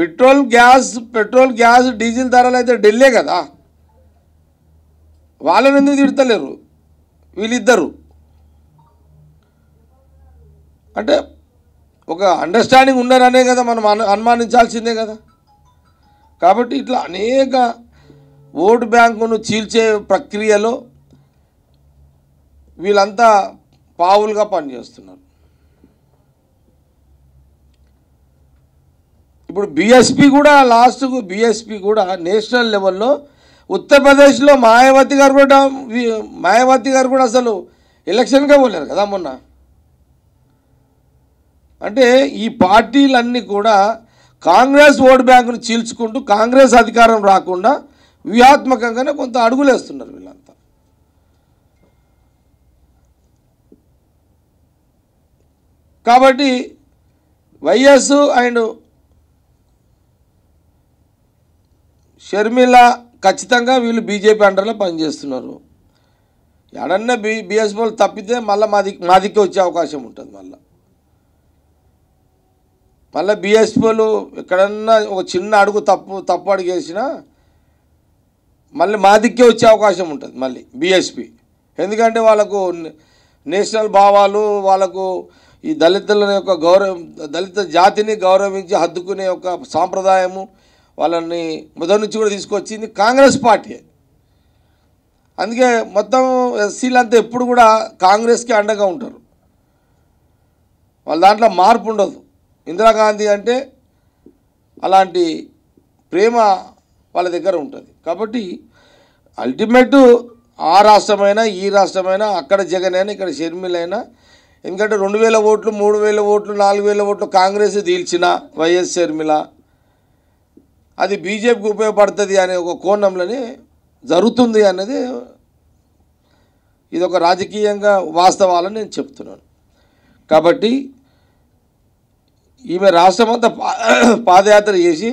petrol gas petrol gas diesel ధరలు అయితే ఢిల్లీ కదా వాళ్ళని ఎందుకు తిడతలేరు వీళ్ళిద్దరు అంటే ఒక అండర్స్టాండింగ్ ఉండరనే కదా మనం అనుమానించాల్సిందే కదా కాబట్టి ఇట్లా అనేక ఓటు బ్యాంకును చీల్చే ప్రక్రియలో వీళ్ళంతా పావులుగా పనిచేస్తున్నారు ఇప్పుడు బీఎస్పీ కూడా లాస్ట్కు బీఎస్పీ కూడా నేషనల్ లెవెల్లో ఉత్తరప్రదేశ్లో మాయావతి గారు కూడా మాయావతి గారు కూడా అసలు ఎలక్షన్గా పోలేరు కదా మొన్న అంటే ఈ పార్టీలన్నీ కూడా కాంగ్రెస్ ఓట్ బ్యాంకును చీల్చుకుంటూ కాంగ్రెస్ అధికారం రాకుండా వ్యూహాత్మకంగానే కొంత అడుగులేస్తున్నారు వీళ్ళంతా కాబట్టి వైఎస్ అండ్ షర్మిల ఖచ్చితంగా వీళ్ళు బీజేపీ అండర్లో పనిచేస్తున్నారు ఎడన్నా బి బీఎస్పీలు తప్పితే మళ్ళీ మాది మాదికి వచ్చే అవకాశం ఉంటుంది మళ్ళీ మళ్ళీ బీఎస్పీలు ఎక్కడన్నా ఒక చిన్న అడుగు తప్పు తప్పు అడుగు వేసినా మళ్ళీ మా దిక్కే వచ్చే అవకాశం ఉంటుంది మళ్ళీ బీఎస్పీ ఎందుకంటే వాళ్ళకు నేషనల్ భావాలు వాళ్ళకు ఈ దళితుల యొక్క గౌరవం దళిత జాతిని గౌరవించి హద్దుకునే ఒక సాంప్రదాయము వాళ్ళని మొదటి నుంచి కూడా తీసుకొచ్చింది కాంగ్రెస్ పార్టీ అందుకే మొత్తం ఎస్సీలంతా ఎప్పుడు కూడా కాంగ్రెస్కి అండగా ఉంటారు వాళ్ళ దాంట్లో మార్పు ఉండదు ఇందిరాగాంధీ అంటే అలాంటి ప్రేమ వాళ్ళ దగ్గర ఉంటుంది కాబట్టి అల్టిమేట్ ఆ రాష్ట్రమైనా ఈ రాష్ట్రమైనా అక్కడ జగన్ అయినా ఇక్కడ షర్మిలైనా ఎందుకంటే రెండు వేల ఓట్లు మూడు వేల ఓట్లు నాలుగు వేల ఓట్లు కాంగ్రెస్ తీల్చిన వైఎస్ షర్మిల అది బీజేపీకి ఉపయోగపడుతుంది అనే ఒక కోణంలోనే జరుగుతుంది అనేది ఇది ఒక రాజకీయంగా వాస్తవాలని నేను చెప్తున్నాను కాబట్టి ఈమె రాష్ట్రమంతా పాదయాత్ర చేసి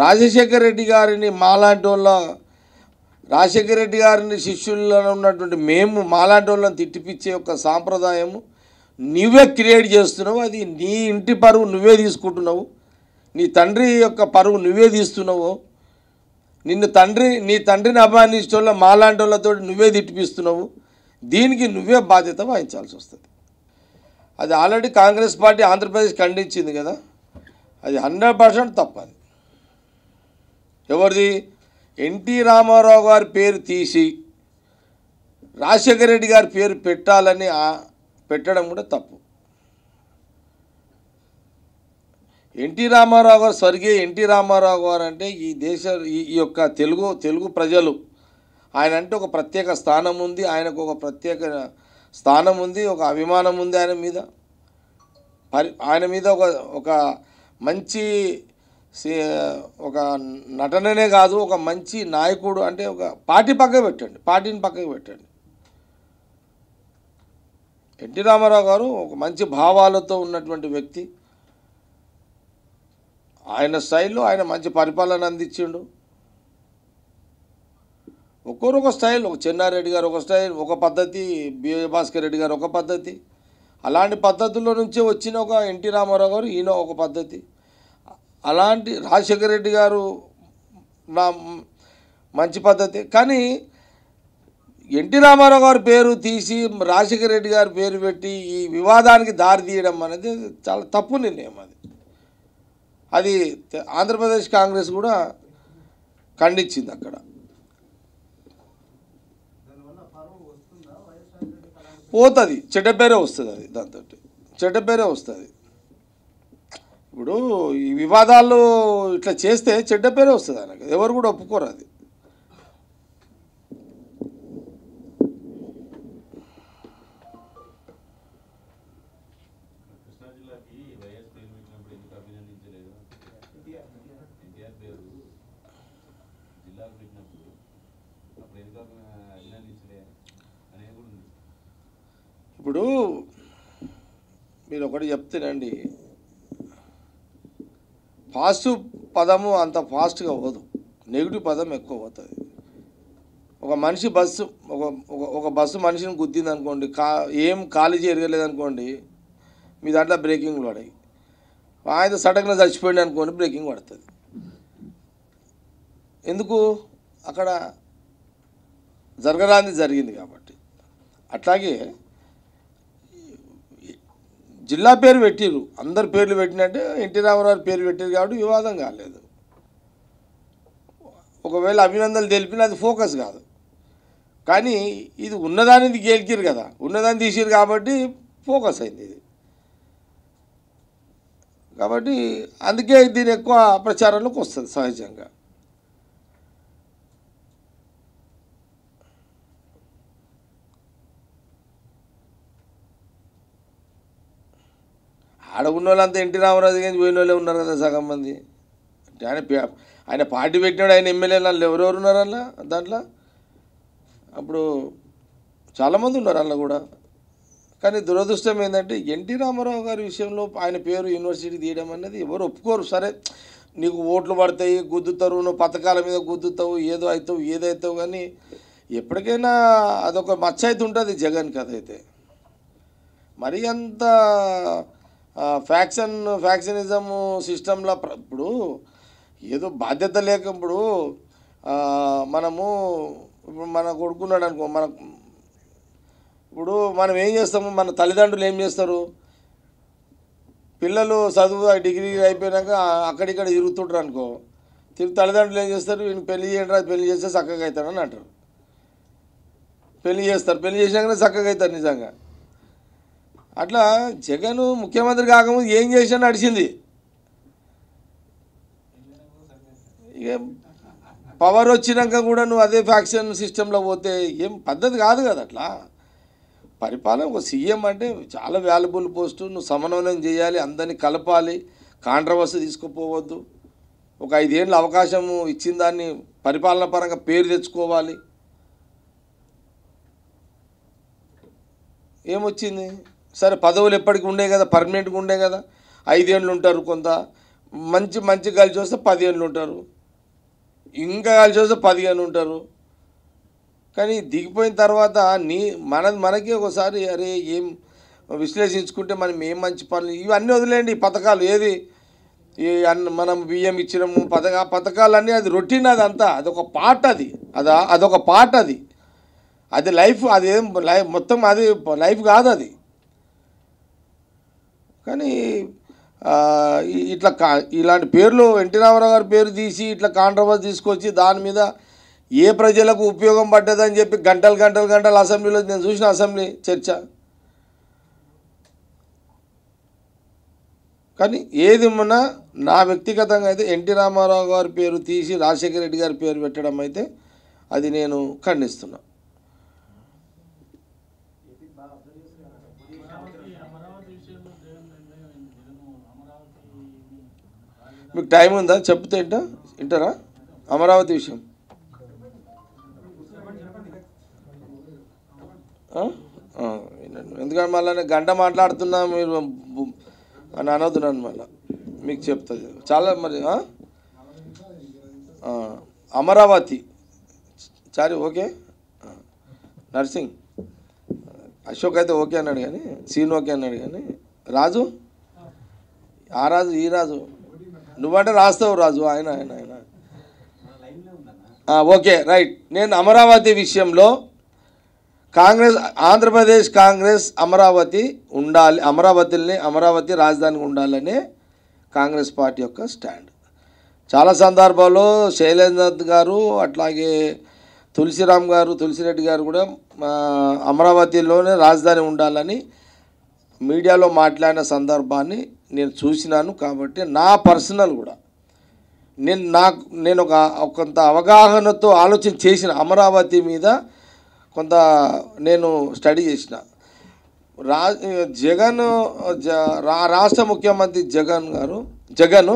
రాజశేఖర రెడ్డి గారిని మాలాంటి వాళ్ళ రాజశేఖర రెడ్డి గారిని శిష్యులను ఉన్నటువంటి మేము మాలాంటి వాళ్ళని తిట్టిపిచ్చే ఒక సాంప్రదాయము నువ్వే క్రియేట్ చేస్తున్నావు అది నీ ఇంటి పరువు నువ్వే తీసుకుంటున్నావు నీ తండ్రి యొక్క పరువు నువ్వే తీస్తున్నావు నిన్ను తండ్రి నీ తండ్రిని వాళ్ళ మాలాంటి వాళ్ళతో నువ్వే తిట్టిపిస్తున్నావు దీనికి నువ్వే బాధ్యత వహించాల్సి వస్తుంది అది ఆల్రెడీ కాంగ్రెస్ పార్టీ ఆంధ్రప్రదేశ్ ఖండించింది కదా అది హండ్రెడ్ పర్సెంట్ తప్పది ఎవరిది ఎన్టీ రామారావు గారి పేరు తీసి రాజశేఖర రెడ్డి గారి పేరు పెట్టాలని పెట్టడం కూడా తప్పు ఎన్టీ రామారావు గారు స్వర్గీయ ఎన్టీ రామారావు గారు అంటే ఈ దేశ ఈ యొక్క తెలుగు తెలుగు ప్రజలు ఆయన అంటే ఒక ప్రత్యేక స్థానం ఉంది ఆయనకు ఒక ప్రత్యేక స్థానం ఉంది ఒక అభిమానం ఉంది ఆయన మీద పరి ఆయన మీద ఒక ఒక మంచి ఒక నటననే కాదు ఒక మంచి నాయకుడు అంటే ఒక పార్టీ పక్కకు పెట్టండి పార్టీని పక్కకు పెట్టండి ఎన్టీ రామారావు గారు ఒక మంచి భావాలతో ఉన్నటువంటి వ్యక్తి ఆయన స్టైల్లో ఆయన మంచి పరిపాలన అందించిండు ఒక్కొరొక స్టైల్ ఒక చెన్నారెడ్డి గారు ఒక స్టైల్ ఒక పద్ధతి బిఏ భాస్కర్ రెడ్డి గారు ఒక పద్ధతి అలాంటి పద్ధతుల్లో నుంచే వచ్చిన ఒక ఎన్టీ రామారావు గారు ఈయన ఒక పద్ధతి అలాంటి రాజశేఖర రెడ్డి గారు నా మంచి పద్ధతి కానీ ఎన్టీ రామారావు గారి పేరు తీసి రాజశేఖర రెడ్డి గారి పేరు పెట్టి ఈ వివాదానికి దారి తీయడం అనేది చాలా తప్పు నిర్ణయం అది అది ఆంధ్రప్రదేశ్ కాంగ్రెస్ కూడా ఖండించింది అక్కడ పోతుంది చెడ్డ పేరే వస్తుంది అది దాంతో చెడ్డ పేరే వస్తుంది ఇప్పుడు ఈ వివాదాలు ఇట్లా చేస్తే చెడ్డ పేరే వస్తుంది ఆయనకు ఎవరు కూడా ఒప్పుకోరు అది ఇప్పుడు మీరు ఒకటి చెప్తేనండి పాజిటివ్ పదము అంత ఫాస్ట్గా పోదు నెగిటివ్ పదం ఎక్కువ పోతుంది ఒక మనిషి బస్సు ఒక ఒక బస్సు మనిషిని గుద్దింది అనుకోండి కా ఏం ఖాళీ చేరగలేదు అనుకోండి మీ దాంట్లో బ్రేకింగ్లు పడాయి ఆయన సడన్గా చచ్చిపోయింది అనుకోండి బ్రేకింగ్ పడుతుంది ఎందుకు అక్కడ జరగడానికి జరిగింది కాబట్టి అట్లాగే జిల్లా పేరు పెట్టిరు అందరి పేర్లు పెట్టినట్టే ఎన్టీ రామారావు పేరు పెట్టారు కాబట్టి వివాదం కాలేదు ఒకవేళ అభినందనలు తెలిపినా అది ఫోకస్ కాదు కానీ ఇది ఉన్నదానికి గెలిచిరు కదా ఉన్నదాన్ని తీసిరు కాబట్టి ఫోకస్ అయింది ఇది కాబట్టి అందుకే దీని ఎక్కువ ప్రచారంలోకి వస్తుంది సహజంగా ఆడగున్న వాళ్ళంతా ఎన్టీ రామరాజు గారి పోయిన వాళ్ళే ఉన్నారు కదా సగం మంది ఆయన ఆయన పార్టీ పెట్టినాడు ఆయన ఎమ్మెల్యే వాళ్ళు ఎవరెవరు ఉన్నారు అలా దాంట్లో అప్పుడు చాలామంది ఉన్నారు అలా కూడా కానీ దురదృష్టం ఏంటంటే ఎన్టీ రామారావు గారి విషయంలో ఆయన పేరు యూనివర్సిటీ తీయడం అనేది ఎవరు ఒప్పుకోరు సరే నీకు ఓట్లు పడతాయి గుద్దుతారు నువ్వు పథకాల మీద గుద్దుతావు ఏదో అవుతావు ఏదైతావు కానీ ఎప్పటికైనా అదొక మచ్చ అయితే ఉంటుంది జగన్ కథ అయితే మరి అంత ఫ్యాక్షన్ ఫ్యాక్షనిజం సిస్టంలో ఇప్పుడు ఏదో బాధ్యత లేక ఇప్పుడు మనము ఇప్పుడు మన కొడుకున్నాడు అనుకో మన ఇప్పుడు మనం ఏం చేస్తాము మన తల్లిదండ్రులు ఏం చేస్తారు పిల్లలు చదువు డిగ్రీ అయిపోయినాక అక్కడిక్కడ తిరుగుతుంటారు అనుకో తిరిగి తల్లిదండ్రులు ఏం చేస్తారు ఈయన పెళ్లి చేయండి పెళ్లి చేస్తే చక్కగా అవుతాడు అని అంటారు పెళ్లి చేస్తారు పెళ్లి చేసినాకనే చక్కగా అవుతారు నిజంగా అట్లా జగన్ ముఖ్యమంత్రి కాకముందు ఏం చేసి నడిచింది ఇక పవర్ వచ్చినాక కూడా నువ్వు అదే ఫ్యాక్షన్ సిస్టంలో పోతే ఏం పద్ధతి కాదు కదా అట్లా పరిపాలన ఒక సీఎం అంటే చాలా వాల్యుబుల్ పోస్టు నువ్వు సమన్వయం చేయాలి అందరినీ కలపాలి కాంట్రవర్సీ తీసుకుపోవద్దు ఒక ఐదేళ్ళు అవకాశం ఇచ్చిన దాన్ని పరిపాలన పరంగా పేరు తెచ్చుకోవాలి ఏమొచ్చింది సరే పదవులు ఎప్పటికి ఉండే కదా పర్మనెంట్గా ఉండే కదా ఐదేళ్ళు ఉంటారు కొంత మంచి మంచి కలిసి వస్తే పదిహేను ఉంటారు ఇంకా కలిసి వస్తే పదిహేను ఉంటారు కానీ దిగిపోయిన తర్వాత నీ మన మనకి ఒకసారి అరే ఏం విశ్లేషించుకుంటే మనం ఏం మంచి పనులు ఇవన్నీ వదిలేండి పథకాలు ఏది అన్న మనం బియ్యం ఇచ్చినము పథక పథకాలన్నీ అది రొటీన్ అది అంతా అదొక పార్ట్ అది అది అదొక పార్ట్ అది అది లైఫ్ అది ఏం లైఫ్ మొత్తం అది లైఫ్ కాదు అది కానీ ఇట్లా కా ఇలాంటి పేర్లు ఎన్టీ రామారావు గారి పేరు తీసి ఇట్లా కాంట్రవర్సీ తీసుకొచ్చి దాని మీద ఏ ప్రజలకు ఉపయోగం పడ్డదని చెప్పి గంటలు గంటలు గంటలు అసెంబ్లీలో నేను చూసిన అసెంబ్లీ చర్చ కానీ ఏది ఉన్నా నా వ్యక్తిగతంగా అయితే ఎన్టీ రామారావు గారి పేరు తీసి రాజశేఖర రెడ్డి గారి పేరు పెట్టడం అయితే అది నేను ఖండిస్తున్నాను మీకు టైం ఉందా చెప్తే ఏంటో వింటారా అమరావతి విషయం ఎందుకంటే మళ్ళీ గంట మాట్లాడుతున్నా మీరు అని అనవుతున్నాను మళ్ళీ మీకు చెప్తుంది చాలా మరి అమరావతి సారీ ఓకే నర్సింగ్ అశోక్ అయితే ఓకే అన్నాడు కానీ సీన్ ఓకే అన్నాడు కానీ రాజు ఆ రాజు ఈ రాజు నువ్వంటే రాస్తావు రాజు ఆయన ఆయన ఆయన ఓకే రైట్ నేను అమరావతి విషయంలో కాంగ్రెస్ ఆంధ్రప్రదేశ్ కాంగ్రెస్ అమరావతి ఉండాలి అమరావతిని అమరావతి రాజధాని ఉండాలనే కాంగ్రెస్ పార్టీ యొక్క స్టాండ్ చాలా సందర్భాల్లో శైలేంద్రనాథ్ గారు అట్లాగే తులసిరామ్ గారు తులసిరెడ్డి గారు కూడా అమరావతిలోనే రాజధాని ఉండాలని మీడియాలో మాట్లాడిన సందర్భాన్ని నేను చూసినాను కాబట్టి నా పర్సనల్ కూడా నేను నాకు నేను ఒక కొంత అవగాహనతో ఆలోచన చేసిన అమరావతి మీద కొంత నేను స్టడీ చేసిన రా జగన్ రాష్ట్ర ముఖ్యమంత్రి జగన్ గారు జగన్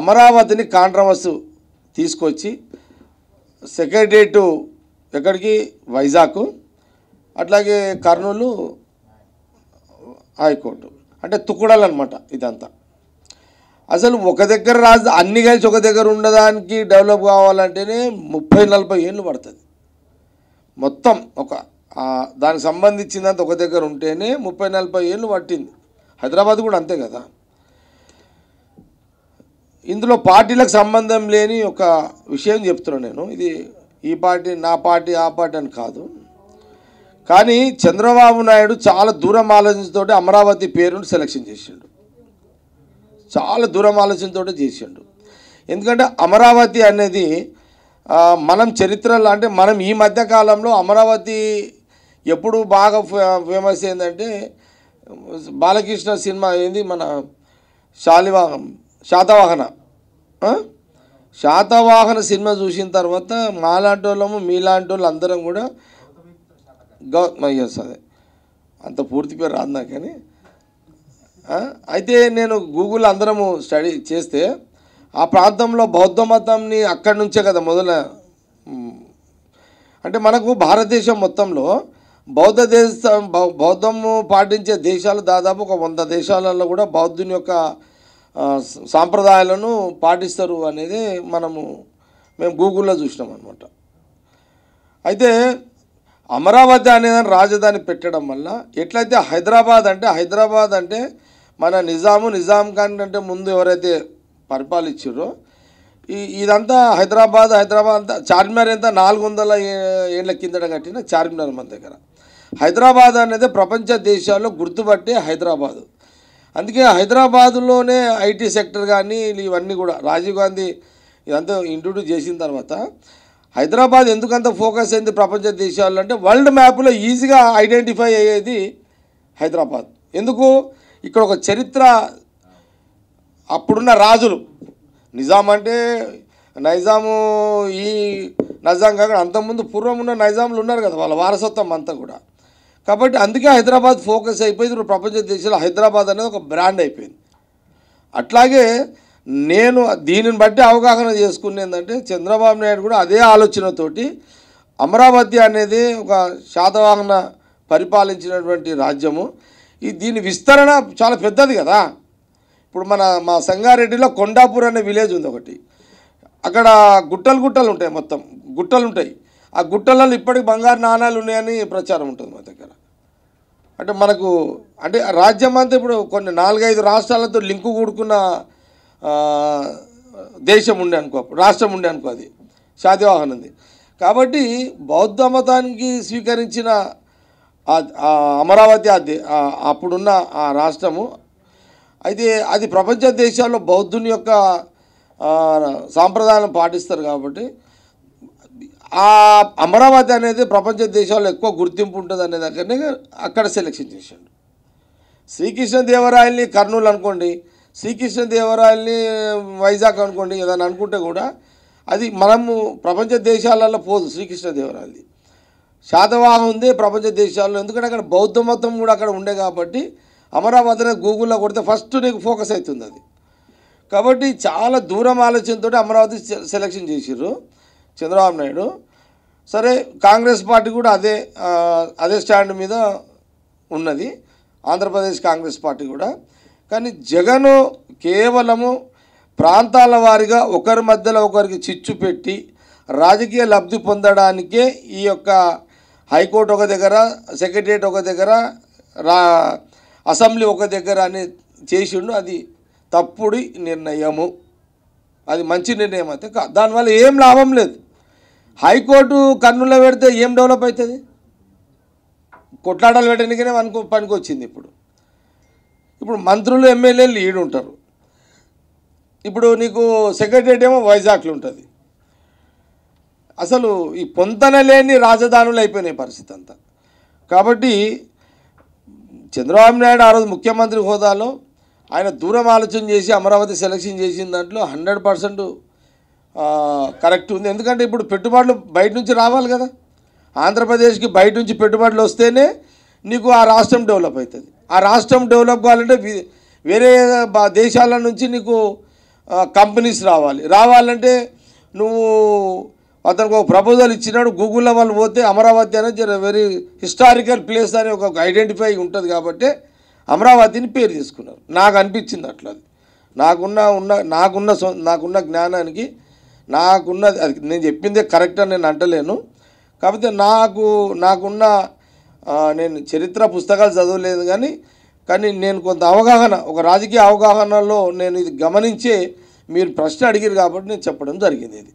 అమరావతిని కాంట్రవర్స్ తీసుకొచ్చి సెక్రటరియట్ ఎక్కడికి వైజాగ్ అట్లాగే కర్నూలు హైకోర్టు అంటే తుకుడాలన్నమాట ఇదంతా అసలు ఒక దగ్గర రాజు అన్ని కలిసి ఒక దగ్గర ఉండడానికి డెవలప్ కావాలంటేనే ముప్పై నలభై ఏళ్ళు పడుతుంది మొత్తం ఒక దానికి సంబంధించినంత ఒక దగ్గర ఉంటేనే ముప్పై నలభై ఏళ్ళు పట్టింది హైదరాబాద్ కూడా అంతే కదా ఇందులో పార్టీలకు సంబంధం లేని ఒక విషయం చెప్తున్నాను నేను ఇది ఈ పార్టీ నా పార్టీ ఆ పార్టీ అని కాదు కానీ చంద్రబాబు నాయుడు చాలా దూరం ఆలోచనతో అమరావతి పేరును సెలక్షన్ చేసిండు చాలా దూరం ఆలోచనతో చేసిండు ఎందుకంటే అమరావతి అనేది మనం చరిత్రలో అంటే మనం ఈ మధ్య కాలంలో అమరావతి ఎప్పుడు బాగా ఫేమస్ ఏంటంటే బాలకృష్ణ సినిమా ఏంది మన శాలివాహనం శాతవాహన శాతవాహన సినిమా చూసిన తర్వాత మాలాంటి వాళ్ళము మీలాంటి వాళ్ళు అందరం కూడా గౌతమయ్యస్ అదే అంత పూర్తి పేరు రాదు నాకు కానీ అయితే నేను గూగుల్ అందరము స్టడీ చేస్తే ఆ ప్రాంతంలో బౌద్ధ మతంని అక్కడి నుంచే కదా మొదల అంటే మనకు భారతదేశం మొత్తంలో బౌద్ధ దేశ బౌద్ధము పాటించే దేశాలు దాదాపు ఒక వంద దేశాలలో కూడా బౌద్ధుని యొక్క సాంప్రదాయాలను పాటిస్తారు అనేది మనము మేము గూగుల్లో చూసినాం అనమాట అయితే అమరావతి అనేది రాజధాని పెట్టడం వల్ల ఎట్లయితే హైదరాబాద్ అంటే హైదరాబాద్ అంటే మన నిజాము నిజాం ఖాన్ అంటే ముందు ఎవరైతే పరిపాలించారో ఈ ఇదంతా హైదరాబాద్ హైదరాబాద్ అంతా చార్మినార్ ఎంత నాలుగు వందల ఏళ్ళ కిందట కట్టిన చార్మినార్ మన దగ్గర హైదరాబాద్ అనేది ప్రపంచ దేశాల్లో గుర్తుపట్టే హైదరాబాదు అందుకే హైదరాబాదులోనే ఐటీ సెక్టర్ కానీ ఇవన్నీ కూడా రాజీవ్ గాంధీ ఇదంతా ఇంట్రొడ్యూస్ చేసిన తర్వాత హైదరాబాద్ ఎందుకంత ఫోకస్ అయింది ప్రపంచ దేశాల్లో అంటే వరల్డ్ మ్యాప్లో ఈజీగా ఐడెంటిఫై అయ్యేది హైదరాబాద్ ఎందుకు ఇక్కడ ఒక చరిత్ర అప్పుడున్న రాజులు నిజాం అంటే నైజాము ఈ నజాం కాక అంతకుముందు పూర్వం ఉన్న నైజాములు ఉన్నారు కదా వాళ్ళ వారసత్వం అంతా కూడా కాబట్టి అందుకే హైదరాబాద్ ఫోకస్ అయిపోయింది ఇప్పుడు ప్రపంచ దేశాల్లో హైదరాబాద్ అనేది ఒక బ్రాండ్ అయిపోయింది అట్లాగే నేను దీనిని బట్టి అవగాహన చేసుకునేందంటే చంద్రబాబు నాయుడు కూడా అదే ఆలోచనతోటి అమరావతి అనేది ఒక శాతవాహన పరిపాలించినటువంటి రాజ్యము ఈ దీని విస్తరణ చాలా పెద్దది కదా ఇప్పుడు మన మా సంగారెడ్డిలో కొండాపూర్ అనే విలేజ్ ఉంది ఒకటి అక్కడ గుట్టలు గుట్టలు ఉంటాయి మొత్తం గుట్టలు ఉంటాయి ఆ గుట్టలలో ఇప్పటికి బంగారు నాణాలు ఉన్నాయని ప్రచారం ఉంటుంది మా దగ్గర అంటే మనకు అంటే రాజ్యం అంతా ఇప్పుడు కొన్ని నాలుగైదు రాష్ట్రాలతో లింకు కూడుకున్న దేశం ఉండే అనుకో రాష్ట్రం ఉండే అనుకో అది శాతివాహన్ ఉంది కాబట్టి బౌద్ధ మతానికి స్వీకరించిన అమరావతి అప్పుడున్న ఆ రాష్ట్రము అయితే అది ప్రపంచ దేశాల్లో బౌద్ధుని యొక్క సాంప్రదాయం పాటిస్తారు కాబట్టి ఆ అమరావతి అనేది ప్రపంచ దేశాల్లో ఎక్కువ గుర్తింపు ఉంటుంది అనే దగ్గరనే అక్కడ సెలెక్షన్ చేశాడు శ్రీకృష్ణదేవరాయల్ని కర్నూలు అనుకోండి శ్రీకృష్ణదేవరాయల్ని వైజాగ్ అనుకోండి ఏదైనా అనుకుంటే కూడా అది మనము ప్రపంచ దేశాలలో పోదు శ్రీకృష్ణదేవరాయలది శాతవాహం ఉంది ప్రపంచ దేశాల్లో ఎందుకంటే అక్కడ బౌద్ధ మతం కూడా అక్కడ ఉండే కాబట్టి అమరావతి అనేది గూగుల్లో కొడితే ఫస్ట్ నీకు ఫోకస్ అవుతుంది అది కాబట్టి చాలా దూరం ఆలోచనతో అమరావతి సెలెక్షన్ చేసిర్రు చంద్రబాబు నాయుడు సరే కాంగ్రెస్ పార్టీ కూడా అదే అదే స్టాండ్ మీద ఉన్నది ఆంధ్రప్రదేశ్ కాంగ్రెస్ పార్టీ కూడా కానీ జగను కేవలము ప్రాంతాల వారిగా ఒకరి మధ్యలో ఒకరికి చిచ్చు పెట్టి రాజకీయ లబ్ధి పొందడానికే ఈ యొక్క హైకోర్టు ఒక దగ్గర సెక్రటరియట్ ఒక దగ్గర రా అసెంబ్లీ ఒక దగ్గర అని చేసిండు అది తప్పుడు నిర్ణయము అది మంచి నిర్ణయం అయితే కాదు దానివల్ల ఏం లాభం లేదు హైకోర్టు కర్నూలులో పెడితే ఏం డెవలప్ అవుతుంది కొట్లాటలు పెట్టడానికనే అనుకో పనికొచ్చింది ఇప్పుడు ఇప్పుడు మంత్రులు ఎమ్మెల్యేలు ఈడు ఉంటారు ఇప్పుడు నీకు సెక్రటరియట్ ఏమో వైజాగ్లో ఉంటుంది అసలు ఈ పొంతన లేని రాజధానులు అయిపోయినాయి పరిస్థితి అంతా కాబట్టి చంద్రబాబు నాయుడు ఆ రోజు ముఖ్యమంత్రి హోదాలో ఆయన దూరం ఆలోచన చేసి అమరావతి సెలక్షన్ చేసిన దాంట్లో హండ్రెడ్ పర్సెంట్ కరెక్ట్ ఉంది ఎందుకంటే ఇప్పుడు పెట్టుబడులు బయట నుంచి రావాలి కదా ఆంధ్రప్రదేశ్కి బయట నుంచి పెట్టుబడులు వస్తేనే నీకు ఆ రాష్ట్రం డెవలప్ అవుతుంది ఆ రాష్ట్రం డెవలప్ కావాలంటే వేరే దేశాల నుంచి నీకు కంపెనీస్ రావాలి రావాలంటే నువ్వు అతనికి ఒక ప్రపోజల్ ఇచ్చినాడు గూగుల్లో వాళ్ళు పోతే అమరావతి అనేది వెరీ హిస్టారికల్ ప్లేస్ అని ఒక ఐడెంటిఫై ఉంటుంది కాబట్టి అమరావతిని పేరు తీసుకున్నారు నాకు అనిపించింది అట్లా నాకున్న ఉన్న నాకున్న నాకున్న జ్ఞానానికి నాకున్న నేను చెప్పిందే కరెక్ట్ అని నేను అంటలేను కాకపోతే నాకు నాకున్న నేను చరిత్ర పుస్తకాలు చదవలేదు కానీ కానీ నేను కొంత అవగాహన ఒక రాజకీయ అవగాహనలో నేను ఇది గమనించే మీరు ప్రశ్న అడిగారు కాబట్టి నేను చెప్పడం జరిగింది ఇది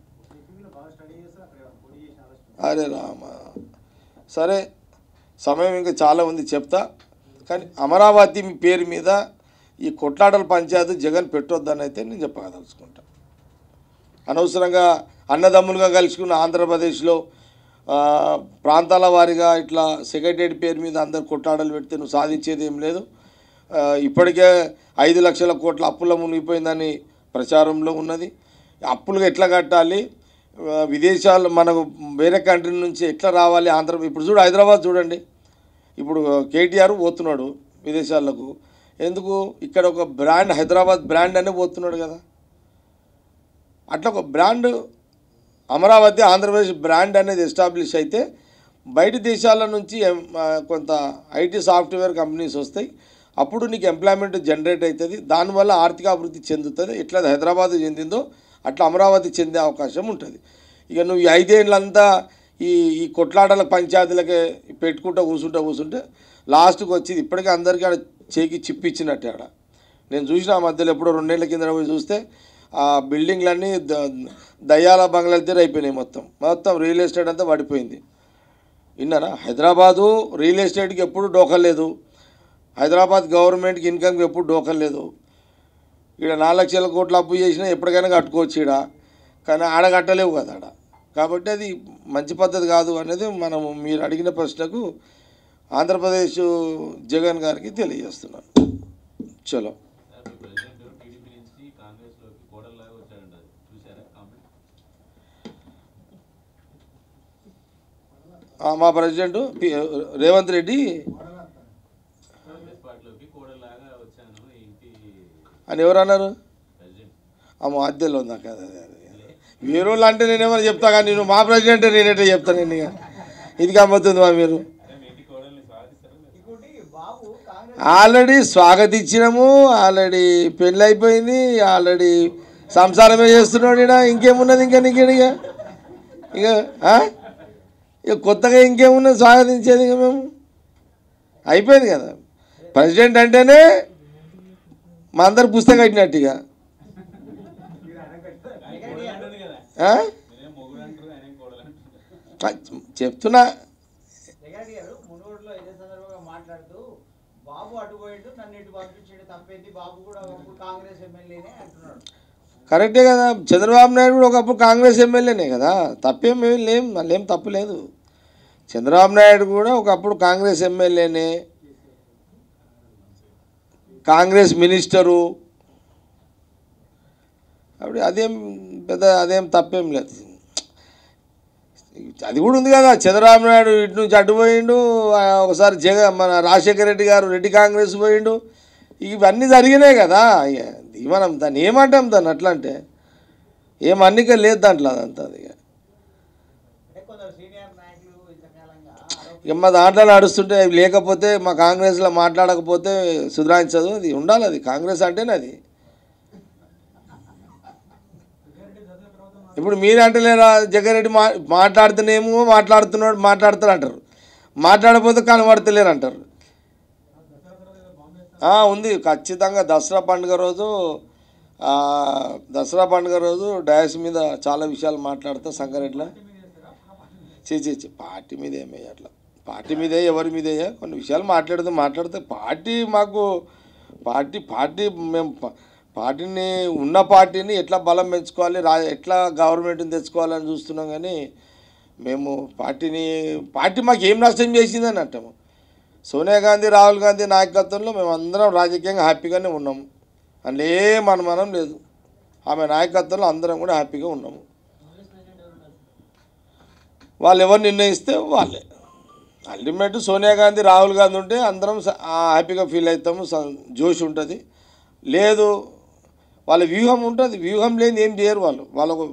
అరే రామ సరే సమయం ఇంకా చాలా ఉంది చెప్తా కానీ అమరావతి పేరు మీద ఈ కొట్లాటల పంచాయతీ జగన్ పెట్టొద్దని అయితే నేను చెప్పగలుచుకుంటా అనవసరంగా అన్నదమ్ములుగా కలుసుకున్న ఆంధ్రప్రదేశ్లో ప్రాంతాల వారిగా ఇట్లా సెక్రటరీ పేరు మీద అందరు కొట్టాడలు పెడితే నువ్వు సాధించేది ఏం లేదు ఇప్పటికే ఐదు లక్షల కోట్ల అప్పుల మునిగిపోయిందని ప్రచారంలో ఉన్నది అప్పులుగా ఎట్లా కట్టాలి విదేశాలు మనకు వేరే కంట్రీ నుంచి ఎట్లా రావాలి ఆంధ్ర ఇప్పుడు చూడు హైదరాబాద్ చూడండి ఇప్పుడు కేటీఆర్ పోతున్నాడు విదేశాలకు ఎందుకు ఇక్కడ ఒక బ్రాండ్ హైదరాబాద్ బ్రాండ్ అనే పోతున్నాడు కదా అట్లా ఒక బ్రాండ్ అమరావతి ఆంధ్రప్రదేశ్ బ్రాండ్ అనేది ఎస్టాబ్లిష్ అయితే బయట దేశాల నుంచి కొంత ఐటీ సాఫ్ట్వేర్ కంపెనీస్ వస్తాయి అప్పుడు నీకు ఎంప్లాయ్మెంట్ జనరేట్ అవుతుంది దానివల్ల ఆర్థిక అభివృద్ధి చెందుతుంది ఎట్లా హైదరాబాద్ చెందిందో అట్లా అమరావతి చెందే అవకాశం ఉంటుంది ఇక నువ్వు ఈ ఐదేళ్ళంతా ఈ ఈ కొట్లాటల పంచాయతీలకే పెట్టుకుంటూ కూర్చుంటా కూర్చుంటే లాస్ట్కి వచ్చింది ఇప్పటికీ అందరికీ ఆడ చేకి చిప్పించినట్టే ఆడ నేను చూసిన మధ్యలో ఎప్పుడో రెండేళ్ల కింద పోయి చూస్తే ఆ బిల్డింగ్లన్నీ దయ్యాల బంగ్లాల దగ్గర అయిపోయినాయి మొత్తం మొత్తం రియల్ ఎస్టేట్ అంతా పడిపోయింది విన్నారా హైదరాబాదు రియల్ ఎస్టేట్కి ఎప్పుడు డోకలేదు హైదరాబాద్ గవర్నమెంట్కి ఇన్కమ్కి ఎప్పుడు డోకలేదు ఇక్కడ నాలుగు లక్షల కోట్లు అప్పు చేసినా ఎప్పటికైనా కట్టుకోవచ్చు ఇక్కడ కానీ ఆడ కట్టలేవు కదా ఆడ కాబట్టి అది మంచి పద్ధతి కాదు అనేది మనము మీరు అడిగిన ప్రశ్నకు ఆంధ్రప్రదేశ్ జగన్ గారికి తెలియజేస్తున్నాను చలో మా ప్రెసిడెంట్ రేవంత్ రెడ్డి అని ఎవరన్నారు మా అద్దెల్లో ఉందా కదా మీరు అంటే నేనేమన్నా చెప్తా కానీ నేను మా ప్రెసిడెంట్ నేనేటో చెప్తాను నేను ఇక ఇది కమ్మతుంది మా మీరు ఆల్రెడీ ఇచ్చినాము ఆల్రెడీ పెళ్ళి అయిపోయింది ఆల్రెడీ సంసారమే చేస్తున్నాడు ఇంకేమున్నది ఇంకా ఇక ఇక ఇక కొత్తగా ఇంకేమున్నా స్వాగతించేది ఇంకా మేము అయిపోయింది కదా ప్రెసిడెంట్ అంటేనే మా అందరు పుస్తకం కట్టినట్టు ఇక చెప్తున్నా కరెక్టే కదా చంద్రబాబు నాయుడు కూడా ఒకప్పుడు కాంగ్రెస్ ఎమ్మెల్యేనే కదా తప్పేం ఏం లేం మళ్ళీ ఏం తప్పు లేదు చంద్రబాబు నాయుడు కూడా ఒకప్పుడు కాంగ్రెస్ ఎమ్మెల్యేనే కాంగ్రెస్ మినిస్టరు అప్పుడు అదేం పెద్ద అదేం తప్పేం లేదు అది కూడా ఉంది కదా చంద్రబాబు నాయుడు ఇటు నుంచి అడ్డుపోయిండు పోయిండు ఒకసారి జగ మన రాజశేఖర రెడ్డి గారు రెడ్డి కాంగ్రెస్ పోయిండు ఇవన్నీ జరిగినాయి కదా మనం దాన్ని ఏమంటాం దాన్ని అట్లా అంటే ఏం లేదు దాంట్లో అదంతా అది ఇక ఆటలు ఆడుస్తుంటే నడుస్తుంటే లేకపోతే మా కాంగ్రెస్లో మాట్లాడకపోతే సుధరాయించదు అది ఉండాలి అది కాంగ్రెస్ అంటేనే అది ఇప్పుడు మీరు జగన్ రెడ్డి మా మాట్లాడుతున్నేమో మాట్లాడుతున్నాడు మాట్లాడతారు అంటారు మాట్లాడకపోతే కనబడతలేరు అంటారు ఉంది ఖచ్చితంగా దసరా పండుగ రోజు దసరా పండుగ రోజు డయాస్ మీద చాలా విషయాలు మాట్లాడతా సంగారెడ్డిలో చే పార్టీ మీద ఏమయ్య అట్లా పార్టీ మీదే ఎవరి మీదయ్యా కొన్ని విషయాలు మాట్లాడుతూ మాట్లాడితే పార్టీ మాకు పార్టీ పార్టీ మేము పార్టీని ఉన్న పార్టీని ఎట్లా బలం పెంచుకోవాలి రా ఎట్లా గవర్నమెంట్ని తెచ్చుకోవాలని చూస్తున్నాం కానీ మేము పార్టీని పార్టీ మాకు ఏం నష్టం చేసిందని అంటాము సోనియా గాంధీ రాహుల్ గాంధీ నాయకత్వంలో మేము అందరం రాజకీయంగా హ్యాపీగానే ఉన్నాము అందులో మన మనం లేదు ఆమె నాయకత్వంలో అందరం కూడా హ్యాపీగా ఉన్నాము వాళ్ళు ఎవరు నిర్ణయిస్తే వాళ్ళే అల్టిమేట్ సోనియా గాంధీ రాహుల్ గాంధీ ఉంటే అందరం హ్యాపీగా ఫీల్ అవుతాము జోష్ ఉంటుంది లేదు వాళ్ళ వ్యూహం ఉంటుంది వ్యూహం లేని ఏం చేయరు వాళ్ళు వాళ్ళకు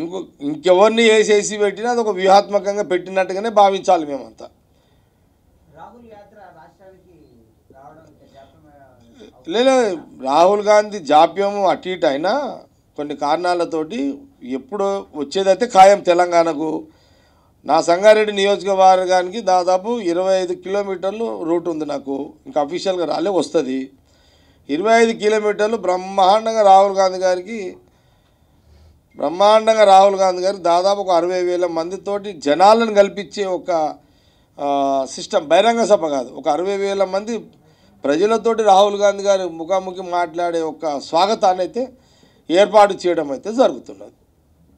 ఇంకో ఇంకెవరిని వేసేసి పెట్టినా అది ఒక వ్యూహాత్మకంగా పెట్టినట్టుగానే భావించాలి మేమంతా లేదు రాహుల్ గాంధీ జాప్యం అటు ఇటు అయినా కొన్ని కారణాలతోటి ఎప్పుడు వచ్చేదైతే ఖాయం తెలంగాణకు నా సంగారెడ్డి నియోజకవర్గానికి దాదాపు ఇరవై ఐదు కిలోమీటర్లు రూట్ ఉంది నాకు ఇంకా అఫీషియల్గా రాలే వస్తుంది ఇరవై ఐదు కిలోమీటర్లు బ్రహ్మాండంగా రాహుల్ గాంధీ గారికి బ్రహ్మాండంగా రాహుల్ గాంధీ గారు దాదాపు ఒక అరవై వేల మందితోటి జనాలను కల్పించే ఒక సిస్టమ్ బహిరంగ సభ కాదు ఒక అరవై వేల మంది ప్రజలతోటి రాహుల్ గాంధీ గారు ముఖాముఖి మాట్లాడే ఒక స్వాగతాన్ని అయితే ఏర్పాటు చేయడం అయితే జరుగుతున్నది